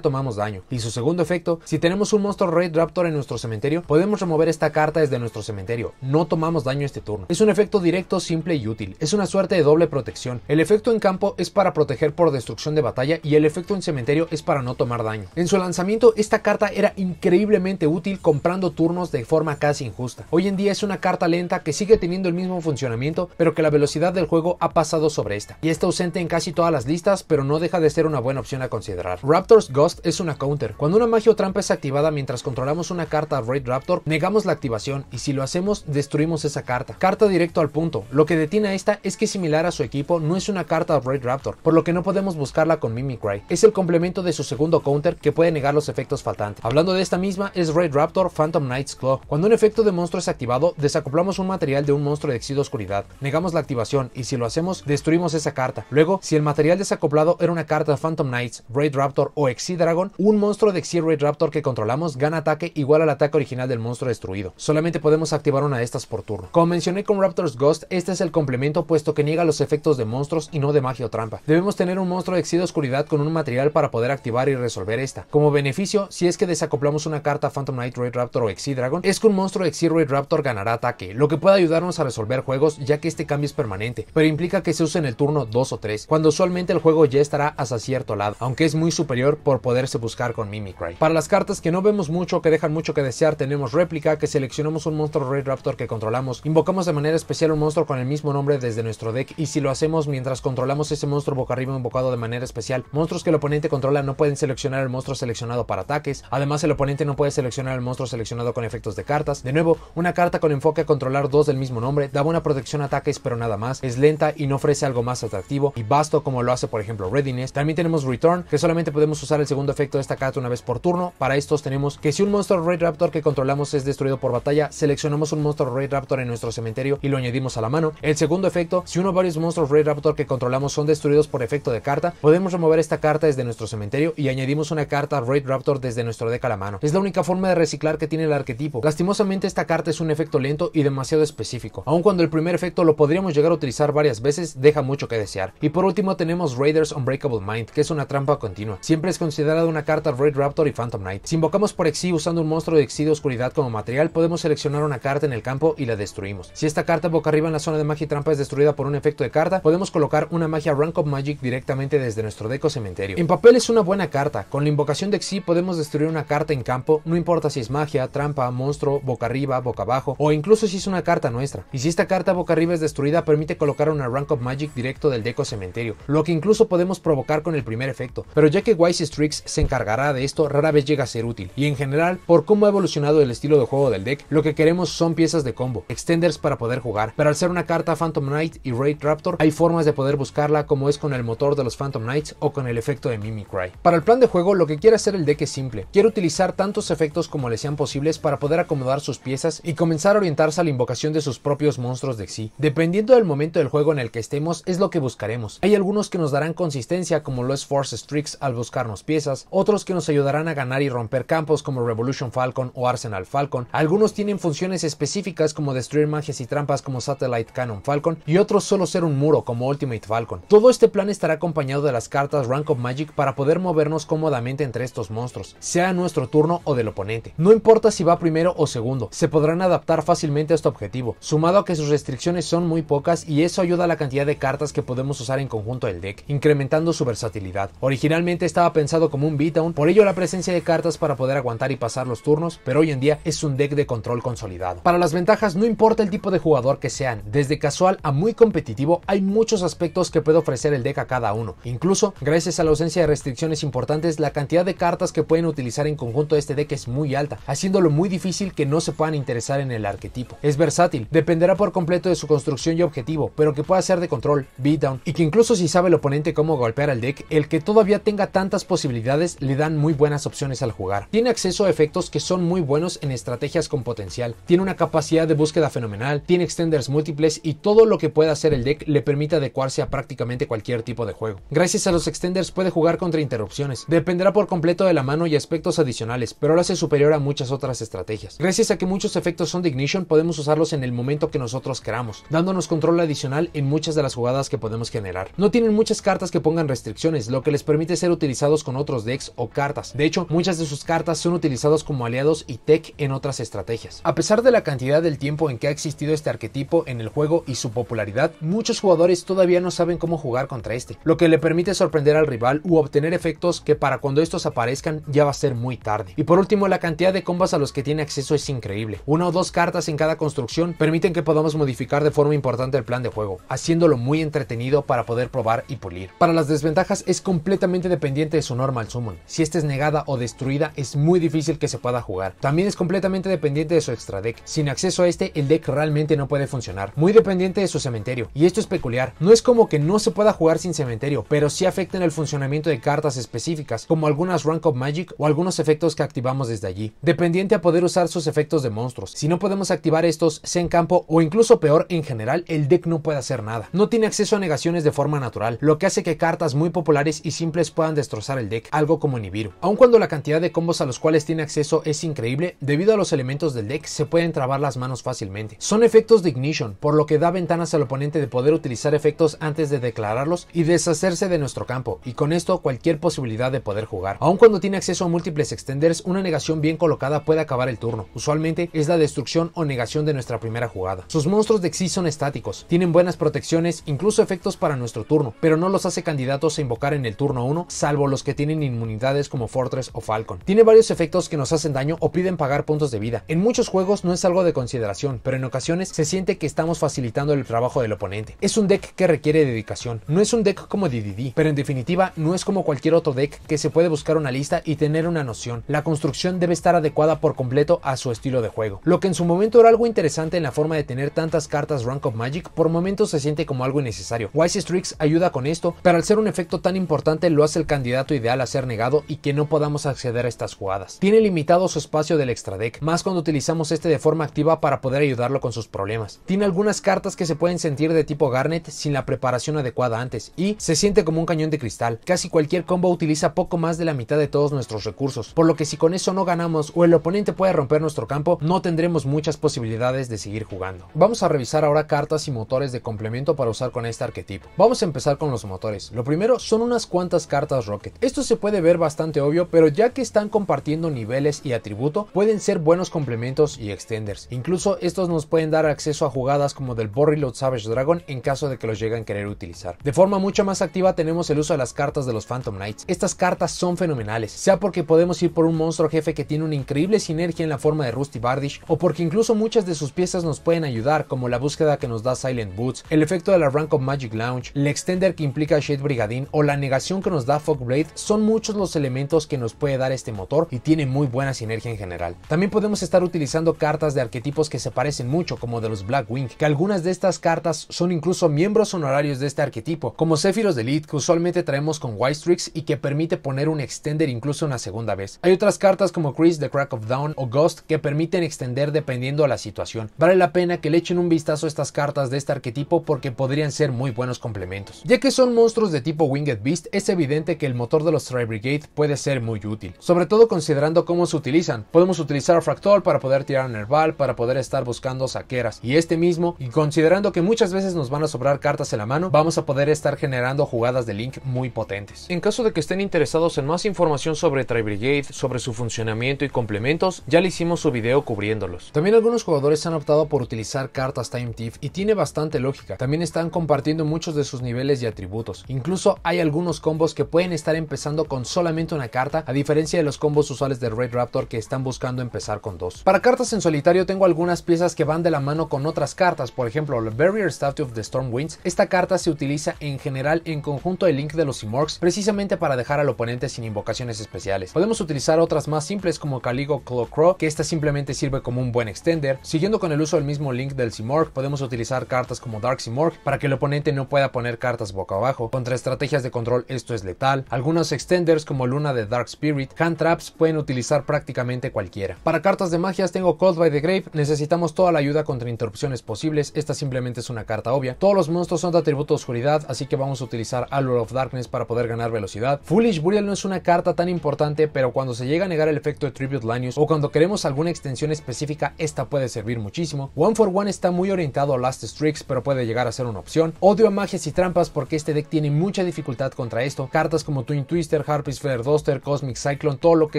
tomamos daño. Y su segundo efecto, si tenemos un monstruo Raid Raptor en nuestro cementerio, podemos remover esta carta desde nuestro cementerio. No tomamos daño este turno. Es un efecto directo, simple y útil. Es una suerte de doble protección. El efecto en campo es para proteger por destrucción de batalla y el efecto en cementerio es para no tomar daño. En su lanzamiento, esta carta era increíblemente útil comprando turnos de forma casi injusta. Hoy en día es una carta lenta que sigue teniendo el mismo funcionamiento, pero que la velocidad del juego ha pasado sobre esta, y está ausente en casi todas las listas, pero no deja de ser una buena opción a considerar. Raptor's Ghost es una counter. Cuando una magia o trampa es activada mientras controlamos una carta Raid Raptor, negamos la activación, y si lo hacemos, destruimos esa carta. Carta directo al punto. Lo que detiene a esta es que similar a su equipo, no es una carta Raid Raptor, por lo que no podemos buscarla con Mimicry. Es el complemento de su segundo counter que puede negar los efectos faltantes. Hablando de esta misma, es Raid Raptor Phantom Knight's Claw. Cuando un efecto de monstruo es activado, desacoplamos un material de un monstruo de exido Oscuridad la activación y si lo hacemos, destruimos esa carta. Luego, si el material desacoplado era una carta Phantom Knights, Raid Raptor o Exidragon Dragon, un monstruo de xy Raid Raptor que controlamos gana ataque igual al ataque original del monstruo destruido. Solamente podemos activar una de estas por turno. Como mencioné con Raptor's Ghost, este es el complemento puesto que niega los efectos de monstruos y no de magia o trampa. Debemos tener un monstruo de Oscuridad con un material para poder activar y resolver esta. Como beneficio, si es que desacoplamos una carta Phantom Knight, Raid Raptor o Exidragon Dragon, es que un monstruo de Raid Raptor ganará ataque, lo que puede ayudarnos a resolver juegos ya que este cambio permanente, pero implica que se use en el turno 2 o 3, cuando usualmente el juego ya estará hasta cierto lado, aunque es muy superior por poderse buscar con Mimicry. Para las cartas que no vemos mucho, que dejan mucho que desear, tenemos réplica, que seleccionamos un monstruo Red Raptor que controlamos, invocamos de manera especial un monstruo con el mismo nombre desde nuestro deck y si lo hacemos mientras controlamos ese monstruo boca arriba invocado de manera especial, monstruos que el oponente controla no pueden seleccionar el monstruo seleccionado para ataques, además el oponente no puede seleccionar el monstruo seleccionado con efectos de cartas, de nuevo, una carta con enfoque a controlar dos del mismo nombre daba una protección a ataques pero nada más. Es lenta y no ofrece algo más atractivo y vasto como lo hace por ejemplo Readiness. También tenemos Return, que solamente podemos usar el segundo efecto de esta carta una vez por turno. Para estos tenemos que si un monstruo Raid Raptor que controlamos es destruido por batalla, seleccionamos un monstruo Raid Raptor en nuestro cementerio y lo añadimos a la mano. El segundo efecto, si uno o varios monstruos Raid Raptor que controlamos son destruidos por efecto de carta, podemos remover esta carta desde nuestro cementerio y añadimos una carta Raid Raptor desde nuestro deck a la mano. Es la única forma de reciclar que tiene el arquetipo. Lastimosamente esta carta es un efecto lento y demasiado específico. Aun cuando el primer efecto lo podemos podríamos llegar a utilizar varias veces deja mucho que desear. Y por último tenemos Raiders Unbreakable Mind, que es una trampa continua. Siempre es considerada una carta Raid Raptor y Phantom Knight. Si invocamos por Exi usando un monstruo de Exi de Oscuridad como material, podemos seleccionar una carta en el campo y la destruimos. Si esta carta boca arriba en la zona de magia y trampa es destruida por un efecto de carta, podemos colocar una magia Rank of Magic directamente desde nuestro deco cementerio. En papel es una buena carta, con la invocación de Exi podemos destruir una carta en campo, no importa si es magia, trampa, monstruo, boca arriba, boca abajo, o incluso si es una carta nuestra. Y si esta carta boca arriba es permite colocar una Rank of Magic directo del deco cementerio, lo que incluso podemos provocar con el primer efecto, pero ya que Wise Strix se encargará de esto, rara vez llega a ser útil, y en general, por cómo ha evolucionado el estilo de juego del deck, lo que queremos son piezas de combo, extenders para poder jugar, pero al ser una carta Phantom Knight y Raid Raptor, hay formas de poder buscarla como es con el motor de los Phantom Knights o con el efecto de Mimicry. Para el plan de juego, lo que quiere hacer el deck es simple, quiere utilizar tantos efectos como le sean posibles para poder acomodar sus piezas y comenzar a orientarse a la invocación de sus propios monstruos de sí. Dependiendo del momento del juego en el que estemos es lo que buscaremos. Hay algunos que nos darán consistencia como los Force Streaks al buscarnos piezas, otros que nos ayudarán a ganar y romper campos como Revolution Falcon o Arsenal Falcon, algunos tienen funciones específicas como destruir magias y trampas como Satellite Cannon Falcon y otros solo ser un muro como Ultimate Falcon. Todo este plan estará acompañado de las cartas Rank of Magic para poder movernos cómodamente entre estos monstruos, sea nuestro turno o del oponente. No importa si va primero o segundo, se podrán adaptar fácilmente a este objetivo, sumado a que sus restricciones son muy pocas y eso ayuda a la cantidad de cartas que podemos usar en conjunto del deck, incrementando su versatilidad. Originalmente estaba pensado como un beatdown, por ello la presencia de cartas para poder aguantar y pasar los turnos, pero hoy en día es un deck de control consolidado. Para las ventajas no importa el tipo de jugador que sean, desde casual a muy competitivo hay muchos aspectos que puede ofrecer el deck a cada uno. Incluso, gracias a la ausencia de restricciones importantes, la cantidad de cartas que pueden utilizar en conjunto este deck es muy alta, haciéndolo muy difícil que no se puedan interesar en el arquetipo. Es versátil, dependerá por completo de su construcción y objetivo, pero que pueda ser de control, beatdown, y que incluso si sabe el oponente cómo golpear al deck, el que todavía tenga tantas posibilidades le dan muy buenas opciones al jugar. Tiene acceso a efectos que son muy buenos en estrategias con potencial, tiene una capacidad de búsqueda fenomenal, tiene extenders múltiples y todo lo que pueda hacer el deck le permite adecuarse a prácticamente cualquier tipo de juego. Gracias a los extenders puede jugar contra interrupciones, dependerá por completo de la mano y aspectos adicionales, pero lo hace superior a muchas otras estrategias. Gracias a que muchos efectos son de ignition podemos usarlos en el momento que nosotros queramos, dando nos control adicional en muchas de las jugadas que podemos generar. No tienen muchas cartas que pongan restricciones, lo que les permite ser utilizados con otros decks o cartas. De hecho, muchas de sus cartas son utilizadas como aliados y tech en otras estrategias. A pesar de la cantidad del tiempo en que ha existido este arquetipo en el juego y su popularidad, muchos jugadores todavía no saben cómo jugar contra este, lo que le permite sorprender al rival u obtener efectos que para cuando estos aparezcan ya va a ser muy tarde. Y por último, la cantidad de combas a los que tiene acceso es increíble. Una o dos cartas en cada construcción permiten que podamos modificar de forma importante el plan de juego, haciéndolo muy entretenido para poder probar y pulir. Para las desventajas es completamente dependiente de su normal summon. Si esta es negada o destruida es muy difícil que se pueda jugar. También es completamente dependiente de su extra deck. Sin acceso a este el deck realmente no puede funcionar. Muy dependiente de su cementerio. Y esto es peculiar. No es como que no se pueda jugar sin cementerio, pero sí afecta en el funcionamiento de cartas específicas, como algunas Rank of Magic o algunos efectos que activamos desde allí. Dependiente a poder usar sus efectos de monstruos. Si no podemos activar estos, sea en campo o incluso peor en general el deck no puede hacer nada. No tiene acceso a negaciones de forma natural, lo que hace que cartas muy populares y simples puedan destrozar el deck, algo como Nibiru. Aun cuando la cantidad de combos a los cuales tiene acceso es increíble, debido a los elementos del deck se pueden trabar las manos fácilmente. Son efectos de Ignition, por lo que da ventanas al oponente de poder utilizar efectos antes de declararlos y deshacerse de nuestro campo, y con esto cualquier posibilidad de poder jugar. Aun cuando tiene acceso a múltiples extenders, una negación bien colocada puede acabar el turno. Usualmente es la destrucción o negación de nuestra primera jugada. Sus monstruos de son estáticos. Tienen buenas protecciones, incluso efectos para nuestro turno, pero no los hace candidatos a invocar en el turno 1, salvo los que tienen inmunidades como Fortress o Falcon. Tiene varios efectos que nos hacen daño o piden pagar puntos de vida. En muchos juegos no es algo de consideración, pero en ocasiones se siente que estamos facilitando el trabajo del oponente. Es un deck que requiere dedicación. No es un deck como DDD, pero en definitiva no es como cualquier otro deck que se puede buscar una lista y tener una noción. La construcción debe estar adecuada por completo a su estilo de juego. Lo que en su momento era algo interesante en la forma de tener tantas cartas rank Magic por momentos se siente como algo innecesario. Wise Streaks ayuda con esto, pero al ser un efecto tan importante lo hace el candidato ideal a ser negado y que no podamos acceder a estas jugadas. Tiene limitado su espacio del extra deck, más cuando utilizamos este de forma activa para poder ayudarlo con sus problemas. Tiene algunas cartas que se pueden sentir de tipo Garnet sin la preparación adecuada antes y se siente como un cañón de cristal. Casi cualquier combo utiliza poco más de la mitad de todos nuestros recursos, por lo que si con eso no ganamos o el oponente puede romper nuestro campo, no tendremos muchas posibilidades de seguir jugando. Vamos a revisar ahora cada cartas y motores de complemento para usar con este arquetipo. Vamos a empezar con los motores. Lo primero son unas cuantas cartas Rocket. Esto se puede ver bastante obvio, pero ya que están compartiendo niveles y atributo, pueden ser buenos complementos y extenders. Incluso estos nos pueden dar acceso a jugadas como del Borreload Savage Dragon en caso de que los lleguen a querer utilizar. De forma mucho más activa tenemos el uso de las cartas de los Phantom Knights. Estas cartas son fenomenales, sea porque podemos ir por un monstruo jefe que tiene una increíble sinergia en la forma de Rusty Bardish, o porque incluso muchas de sus piezas nos pueden ayudar, como la búsqueda que nos da Silent Boots, el efecto de la Rank of Magic Lounge, el extender que implica Shade Brigadine o la negación que nos da Fog Blade son muchos los elementos que nos puede dar este motor y tiene muy buena sinergia en general. También podemos estar utilizando cartas de arquetipos que se parecen mucho como de los Blackwing, que algunas de estas cartas son incluso miembros honorarios de este arquetipo, como Zephyros de Elite que usualmente traemos con White Streaks y que permite poner un extender incluso una segunda vez. Hay otras cartas como Chris, The Crack of Dawn o Ghost que permiten extender dependiendo a la situación. Vale la pena que le echen un vistazo a estas cartas cartas de este arquetipo porque podrían ser muy buenos complementos. Ya que son monstruos de tipo Winged Beast, es evidente que el motor de los Tri Brigade puede ser muy útil, sobre todo considerando cómo se utilizan. Podemos utilizar Fractal para poder tirar Nerval, para poder estar buscando saqueras y este mismo, y considerando que muchas veces nos van a sobrar cartas en la mano, vamos a poder estar generando jugadas de Link muy potentes. En caso de que estén interesados en más información sobre Tri Brigade, sobre su funcionamiento y complementos, ya le hicimos su video cubriéndolos. También algunos jugadores han optado por utilizar cartas Time Thief y tiene bastante lógica. También están compartiendo muchos de sus niveles y atributos. Incluso hay algunos combos que pueden estar empezando con solamente una carta, a diferencia de los combos usuales de Red Raptor que están buscando empezar con dos. Para cartas en solitario tengo algunas piezas que van de la mano con otras cartas, por ejemplo, la Barrier Statue of the Stormwinds. Esta carta se utiliza en general en conjunto el Link de los Simorgs, precisamente para dejar al oponente sin invocaciones especiales. Podemos utilizar otras más simples como Caligo Claw Crow, que esta simplemente sirve como un buen extender. Siguiendo con el uso del mismo Link del Simorg, podemos utilizar cartas como Dark Morgue para que el oponente no pueda poner cartas boca abajo. Contra estrategias de control esto es letal. Algunos extenders como Luna de Dark Spirit, Hand Traps pueden utilizar prácticamente cualquiera. Para cartas de magias tengo Cold by the Grave, necesitamos toda la ayuda contra interrupciones posibles, esta simplemente es una carta obvia. Todos los monstruos son de atributo oscuridad, así que vamos a utilizar Allure of Darkness para poder ganar velocidad. Foolish Burial no es una carta tan importante, pero cuando se llega a negar el efecto de Tribute lanius o cuando queremos alguna extensión específica, esta puede servir muchísimo. One for One está muy orientado Last Strix, pero puede llegar a ser una opción. Odio a magias y trampas porque este deck tiene mucha dificultad contra esto. Cartas como Twin Twister, Harpies Flare Duster, Cosmic Cyclone, todo lo que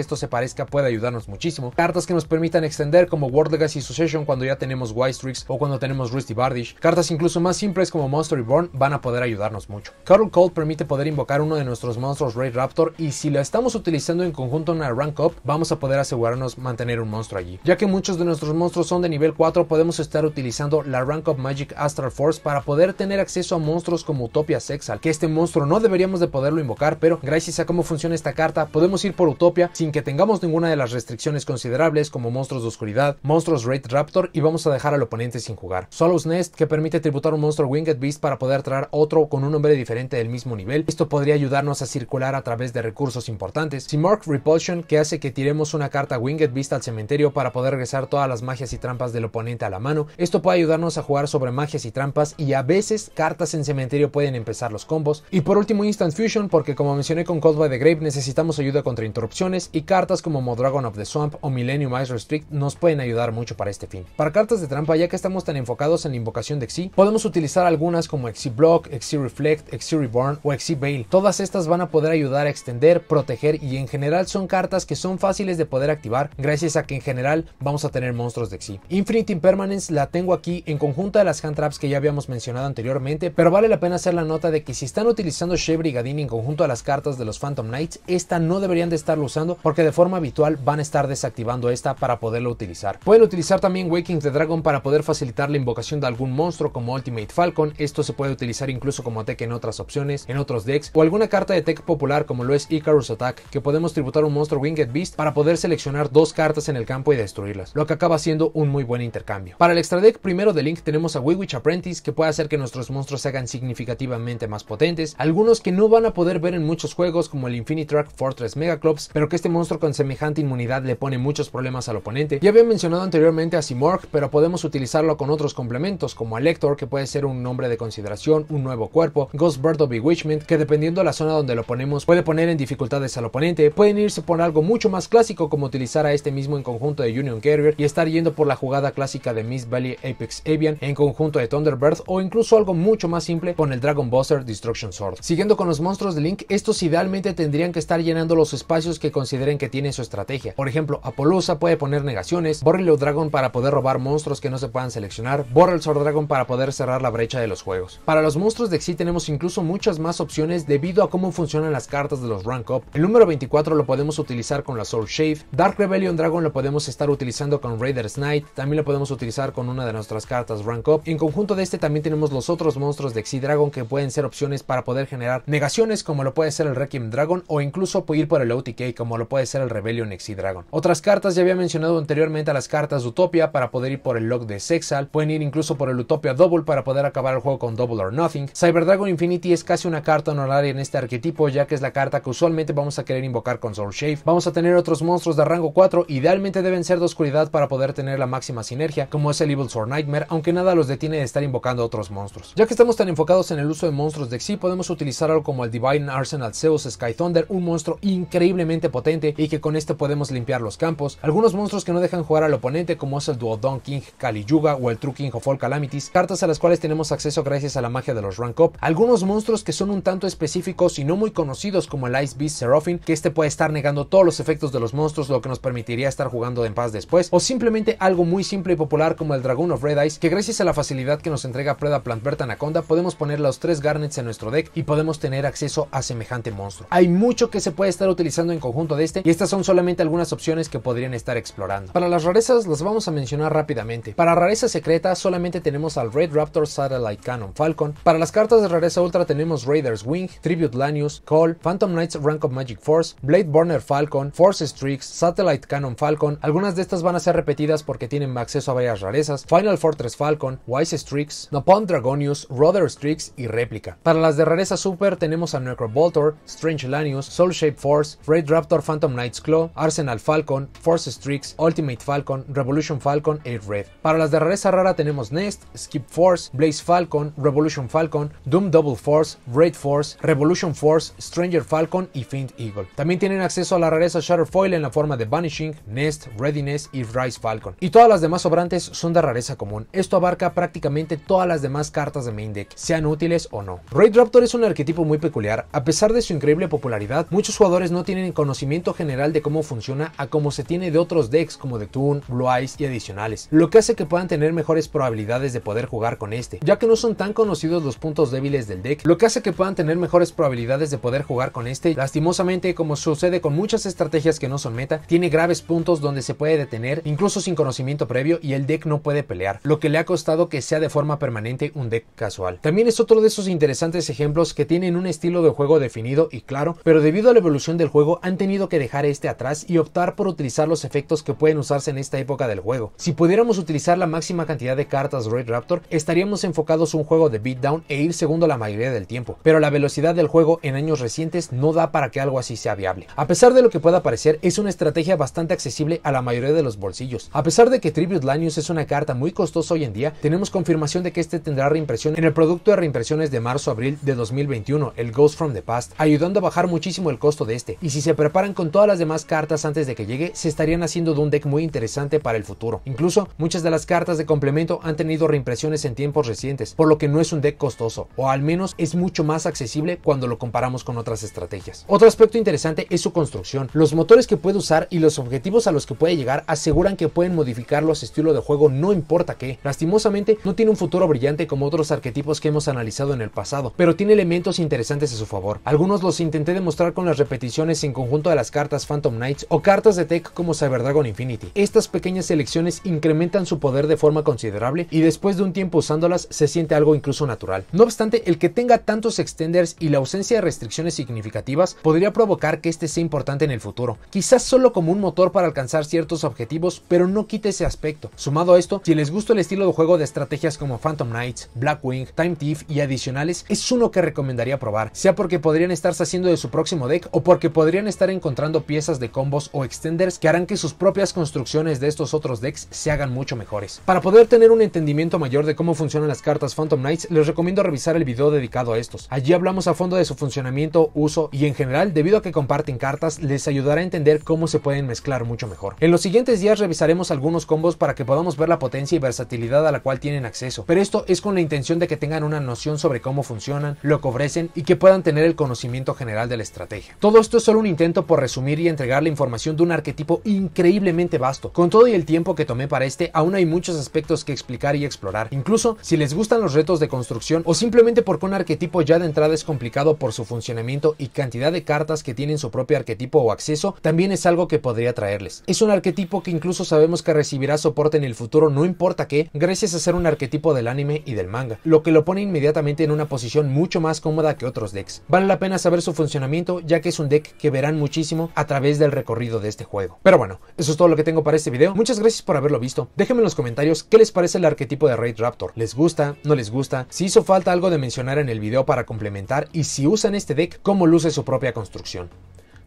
esto se parezca puede ayudarnos muchísimo. Cartas que nos permitan extender como World Legacy Succession cuando ya tenemos Wise Streaks o cuando tenemos Rusty Bardish. Cartas incluso más simples como Monster Reborn van a poder ayudarnos mucho. Cuddle Cold permite poder invocar uno de nuestros monstruos Raid Raptor y si Lo estamos utilizando en conjunto en la Rank Up, vamos a poder asegurarnos mantener un monstruo allí. Ya que muchos de nuestros monstruos son de nivel 4, podemos estar utilizando la Rank Up Magic Astral Force para poder tener acceso a monstruos como Utopia Sexal, que este monstruo no deberíamos de poderlo invocar, pero gracias a cómo funciona esta carta podemos ir por Utopia sin que tengamos ninguna de las restricciones considerables como monstruos de oscuridad, monstruos Raid Raptor y vamos a dejar al oponente sin jugar. Solos Nest que permite tributar un monstruo Winged Beast para poder traer otro con un nombre diferente del mismo nivel. Esto podría ayudarnos a circular a través de recursos importantes. Mark Repulsion que hace que tiremos una carta Winged Beast al cementerio para poder regresar todas las magias y trampas del oponente a la mano. Esto puede ayudarnos a jugar sobre magias y trampas y a veces cartas en cementerio pueden empezar los combos. Y por último Instant Fusion porque como mencioné con Cold by the Grave necesitamos ayuda contra interrupciones y cartas como Modragon of the Swamp o Millennium Ice Restrict nos pueden ayudar mucho para este fin. Para cartas de trampa ya que estamos tan enfocados en la invocación de Xi, podemos utilizar algunas como Xi Block, Xi Reflect, Xi Reborn o Xi Veil. Todas estas van a poder ayudar a extender, proteger y en general son cartas que son fáciles de poder activar gracias a que en general vamos a tener monstruos de Xi. Infinite Impermanence la tengo aquí en conjunto de las hand traps que ya habíamos mencionado anteriormente, pero vale la pena hacer la nota de que si están utilizando Shea Brigadine en conjunto a las cartas de los Phantom Knights, esta no deberían de estarlo usando porque de forma habitual van a estar desactivando esta para poderlo utilizar. Pueden utilizar también Waking the Dragon para poder facilitar la invocación de algún monstruo como Ultimate Falcon, esto se puede utilizar incluso como tech en otras opciones, en otros decks, o alguna carta de tech popular como lo es Icarus Attack, que podemos tributar un monstruo Winged Beast para poder seleccionar dos cartas en el campo y destruirlas, lo que acaba siendo un muy buen intercambio. Para el extra deck primero de Link tenemos tenemos a Witch Apprentice que puede hacer que nuestros monstruos se hagan significativamente más potentes, algunos que no van a poder ver en muchos juegos como el Infinity Truck Fortress Megaclops, pero que este monstruo con semejante inmunidad le pone muchos problemas al oponente. Ya había mencionado anteriormente a Simorg, pero podemos utilizarlo con otros complementos como a Lector, que puede ser un nombre de consideración, un nuevo cuerpo, Ghost Bird of Bewitchment que dependiendo de la zona donde lo ponemos puede poner en dificultades al oponente, pueden irse por algo mucho más clásico como utilizar a este mismo en conjunto de Union Carrier y estar yendo por la jugada clásica de Miss Valley Apex Avian en conjunto de Thunderbird o incluso algo mucho más simple con el Dragon Buster Destruction Sword. Siguiendo con los monstruos de Link, estos idealmente tendrían que estar llenando los espacios que consideren que tiene su estrategia. Por ejemplo, Apolosa puede poner negaciones, Borrelo Dragon para poder robar monstruos que no se puedan seleccionar, Borrel Sword Dragon para poder cerrar la brecha de los juegos. Para los monstruos de Xi tenemos incluso muchas más opciones debido a cómo funcionan las cartas de los Rank Up. El número 24 lo podemos utilizar con la Soul Shave, Dark Rebellion Dragon lo podemos estar utilizando con Raider's Knight, también lo podemos utilizar con una de nuestras cartas en conjunto de este también tenemos los otros monstruos de dragon que pueden ser opciones para poder generar negaciones como lo puede ser el Requiem Dragon o incluso ir por el OTK como lo puede ser el Rebellion dragon Otras cartas ya había mencionado anteriormente a las cartas Utopia para poder ir por el log de Sexal, pueden ir incluso por el Utopia Double para poder acabar el juego con Double or Nothing. Cyber Dragon Infinity es casi una carta honoraria en este arquetipo ya que es la carta que usualmente vamos a querer invocar con Soul Shave. Vamos a tener otros monstruos de rango 4, idealmente deben ser de oscuridad para poder tener la máxima sinergia como es el Evil Sword Nightmare, aunque nada nada los detiene de estar invocando otros monstruos. Ya que estamos tan enfocados en el uso de monstruos de Xi, podemos utilizar algo como el Divine Arsenal Zeus Sky Thunder, un monstruo increíblemente potente y que con este podemos limpiar los campos. Algunos monstruos que no dejan jugar al oponente, como es el Duodon King Kali o el True King of All Calamities, cartas a las cuales tenemos acceso gracias a la magia de los Rank Up. Algunos monstruos que son un tanto específicos y no muy conocidos, como el Ice Beast Seraphim, que este puede estar negando todos los efectos de los monstruos, lo que nos permitiría estar jugando en paz después, o simplemente algo muy simple y popular como el Dragon of Red Ice, que gracias a la facilidad que nos entrega Preda Bert Anaconda, podemos poner los tres Garnets en nuestro deck y podemos tener acceso a semejante monstruo. Hay mucho que se puede estar utilizando en conjunto de este y estas son solamente algunas opciones que podrían estar explorando. Para las rarezas las vamos a mencionar rápidamente. Para rareza secreta solamente tenemos al Red Raptor Satellite Cannon Falcon. Para las cartas de rareza ultra tenemos Raiders Wing, Tribute Lanius, Call, Phantom Knights Rank of Magic Force, Blade Burner Falcon, Force Streaks, Satellite Cannon Falcon. Algunas de estas van a ser repetidas porque tienen acceso a varias rarezas. Final Fortress Falcon, Wise Strix, Nopon Dragonius, Rother Strix y Réplica. Para las de rareza super tenemos a Necroboltor, Strange Lanius, Soul Shape Force, Raid Raptor Phantom Knight's Claw, Arsenal Falcon, Force Strix, Ultimate Falcon, Revolution Falcon, y Red. Para las de rareza rara tenemos Nest, Skip Force, Blaze Falcon, Revolution Falcon, Doom Double Force, Raid Force, Revolution Force, Stranger Falcon y Fiend Eagle. También tienen acceso a la rareza Foil en la forma de Vanishing, Nest, Readiness y Rise Falcon. Y todas las demás sobrantes son de rareza común. Esto abarca prácticamente todas las demás cartas de main deck, sean útiles o no. Raid Raptor es un arquetipo muy peculiar, a pesar de su increíble popularidad, muchos jugadores no tienen conocimiento general de cómo funciona a cómo se tiene de otros decks como de Toon, Blue Eyes y adicionales, lo que hace que puedan tener mejores probabilidades de poder jugar con este, ya que no son tan conocidos los puntos débiles del deck, lo que hace que puedan tener mejores probabilidades de poder jugar con este, lastimosamente como sucede con muchas estrategias que no son meta, tiene graves puntos donde se puede detener incluso sin conocimiento previo y el deck no puede pelear, lo que le ha costado estado que sea de forma permanente un deck casual. También es otro de esos interesantes ejemplos que tienen un estilo de juego definido y claro, pero debido a la evolución del juego han tenido que dejar este atrás y optar por utilizar los efectos que pueden usarse en esta época del juego. Si pudiéramos utilizar la máxima cantidad de cartas Red Raptor, estaríamos enfocados un juego de beatdown e ir segundo la mayoría del tiempo, pero la velocidad del juego en años recientes no da para que algo así sea viable. A pesar de lo que pueda parecer, es una estrategia bastante accesible a la mayoría de los bolsillos. A pesar de que Tribute Lanius es una carta muy costosa hoy en día, tenemos confirmación de que este tendrá reimpresión en el producto de reimpresiones de marzo-abril de 2021, el Ghost from the Past, ayudando a bajar muchísimo el costo de este. Y si se preparan con todas las demás cartas antes de que llegue, se estarían haciendo de un deck muy interesante para el futuro. Incluso muchas de las cartas de complemento han tenido reimpresiones en tiempos recientes, por lo que no es un deck costoso, o al menos es mucho más accesible cuando lo comparamos con otras estrategias. Otro aspecto interesante es su construcción. Los motores que puede usar y los objetivos a los que puede llegar aseguran que pueden modificar los estilos de juego no importa qué. Lastimos no tiene un futuro brillante como otros arquetipos que hemos analizado en el pasado, pero tiene elementos interesantes a su favor. Algunos los intenté demostrar con las repeticiones en conjunto de las cartas Phantom Knights o cartas de tech como Cyber Dragon Infinity. Estas pequeñas selecciones incrementan su poder de forma considerable y después de un tiempo usándolas se siente algo incluso natural. No obstante, el que tenga tantos extenders y la ausencia de restricciones significativas podría provocar que este sea importante en el futuro, quizás solo como un motor para alcanzar ciertos objetivos, pero no quite ese aspecto. Sumado a esto, si les gusta el estilo de juego de estrategias como Phantom Knights, Blackwing, Time Thief y adicionales es uno que recomendaría probar, sea porque podrían estarse haciendo de su próximo deck o porque podrían estar encontrando piezas de combos o extenders que harán que sus propias construcciones de estos otros decks se hagan mucho mejores. Para poder tener un entendimiento mayor de cómo funcionan las cartas Phantom Knights, les recomiendo revisar el video dedicado a estos. Allí hablamos a fondo de su funcionamiento, uso y en general, debido a que comparten cartas, les ayudará a entender cómo se pueden mezclar mucho mejor. En los siguientes días revisaremos algunos combos para que podamos ver la potencia y versatilidad a la cual tienen acceso, pero esto es con la intención de que tengan una noción sobre cómo funcionan, lo que ofrecen y que puedan tener el conocimiento general de la estrategia. Todo esto es solo un intento por resumir y entregar la información de un arquetipo increíblemente vasto. Con todo y el tiempo que tomé para este, aún hay muchos aspectos que explicar y explorar. Incluso si les gustan los retos de construcción o simplemente porque un arquetipo ya de entrada es complicado por su funcionamiento y cantidad de cartas que tienen su propio arquetipo o acceso, también es algo que podría traerles. Es un arquetipo que incluso sabemos que recibirá soporte en el futuro, no importa qué, gracias es hacer un arquetipo del anime y del manga, lo que lo pone inmediatamente en una posición mucho más cómoda que otros decks. Vale la pena saber su funcionamiento ya que es un deck que verán muchísimo a través del recorrido de este juego. Pero bueno, eso es todo lo que tengo para este video. Muchas gracias por haberlo visto. Déjenme en los comentarios qué les parece el arquetipo de Raid Raptor. ¿Les gusta? ¿No les gusta? Si hizo falta algo de mencionar en el video para complementar y si usan este deck, cómo luce su propia construcción.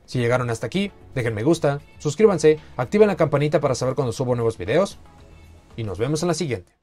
Si llegaron hasta aquí, déjenme gusta, suscríbanse, activen la campanita para saber cuando subo nuevos videos y nos vemos en la siguiente.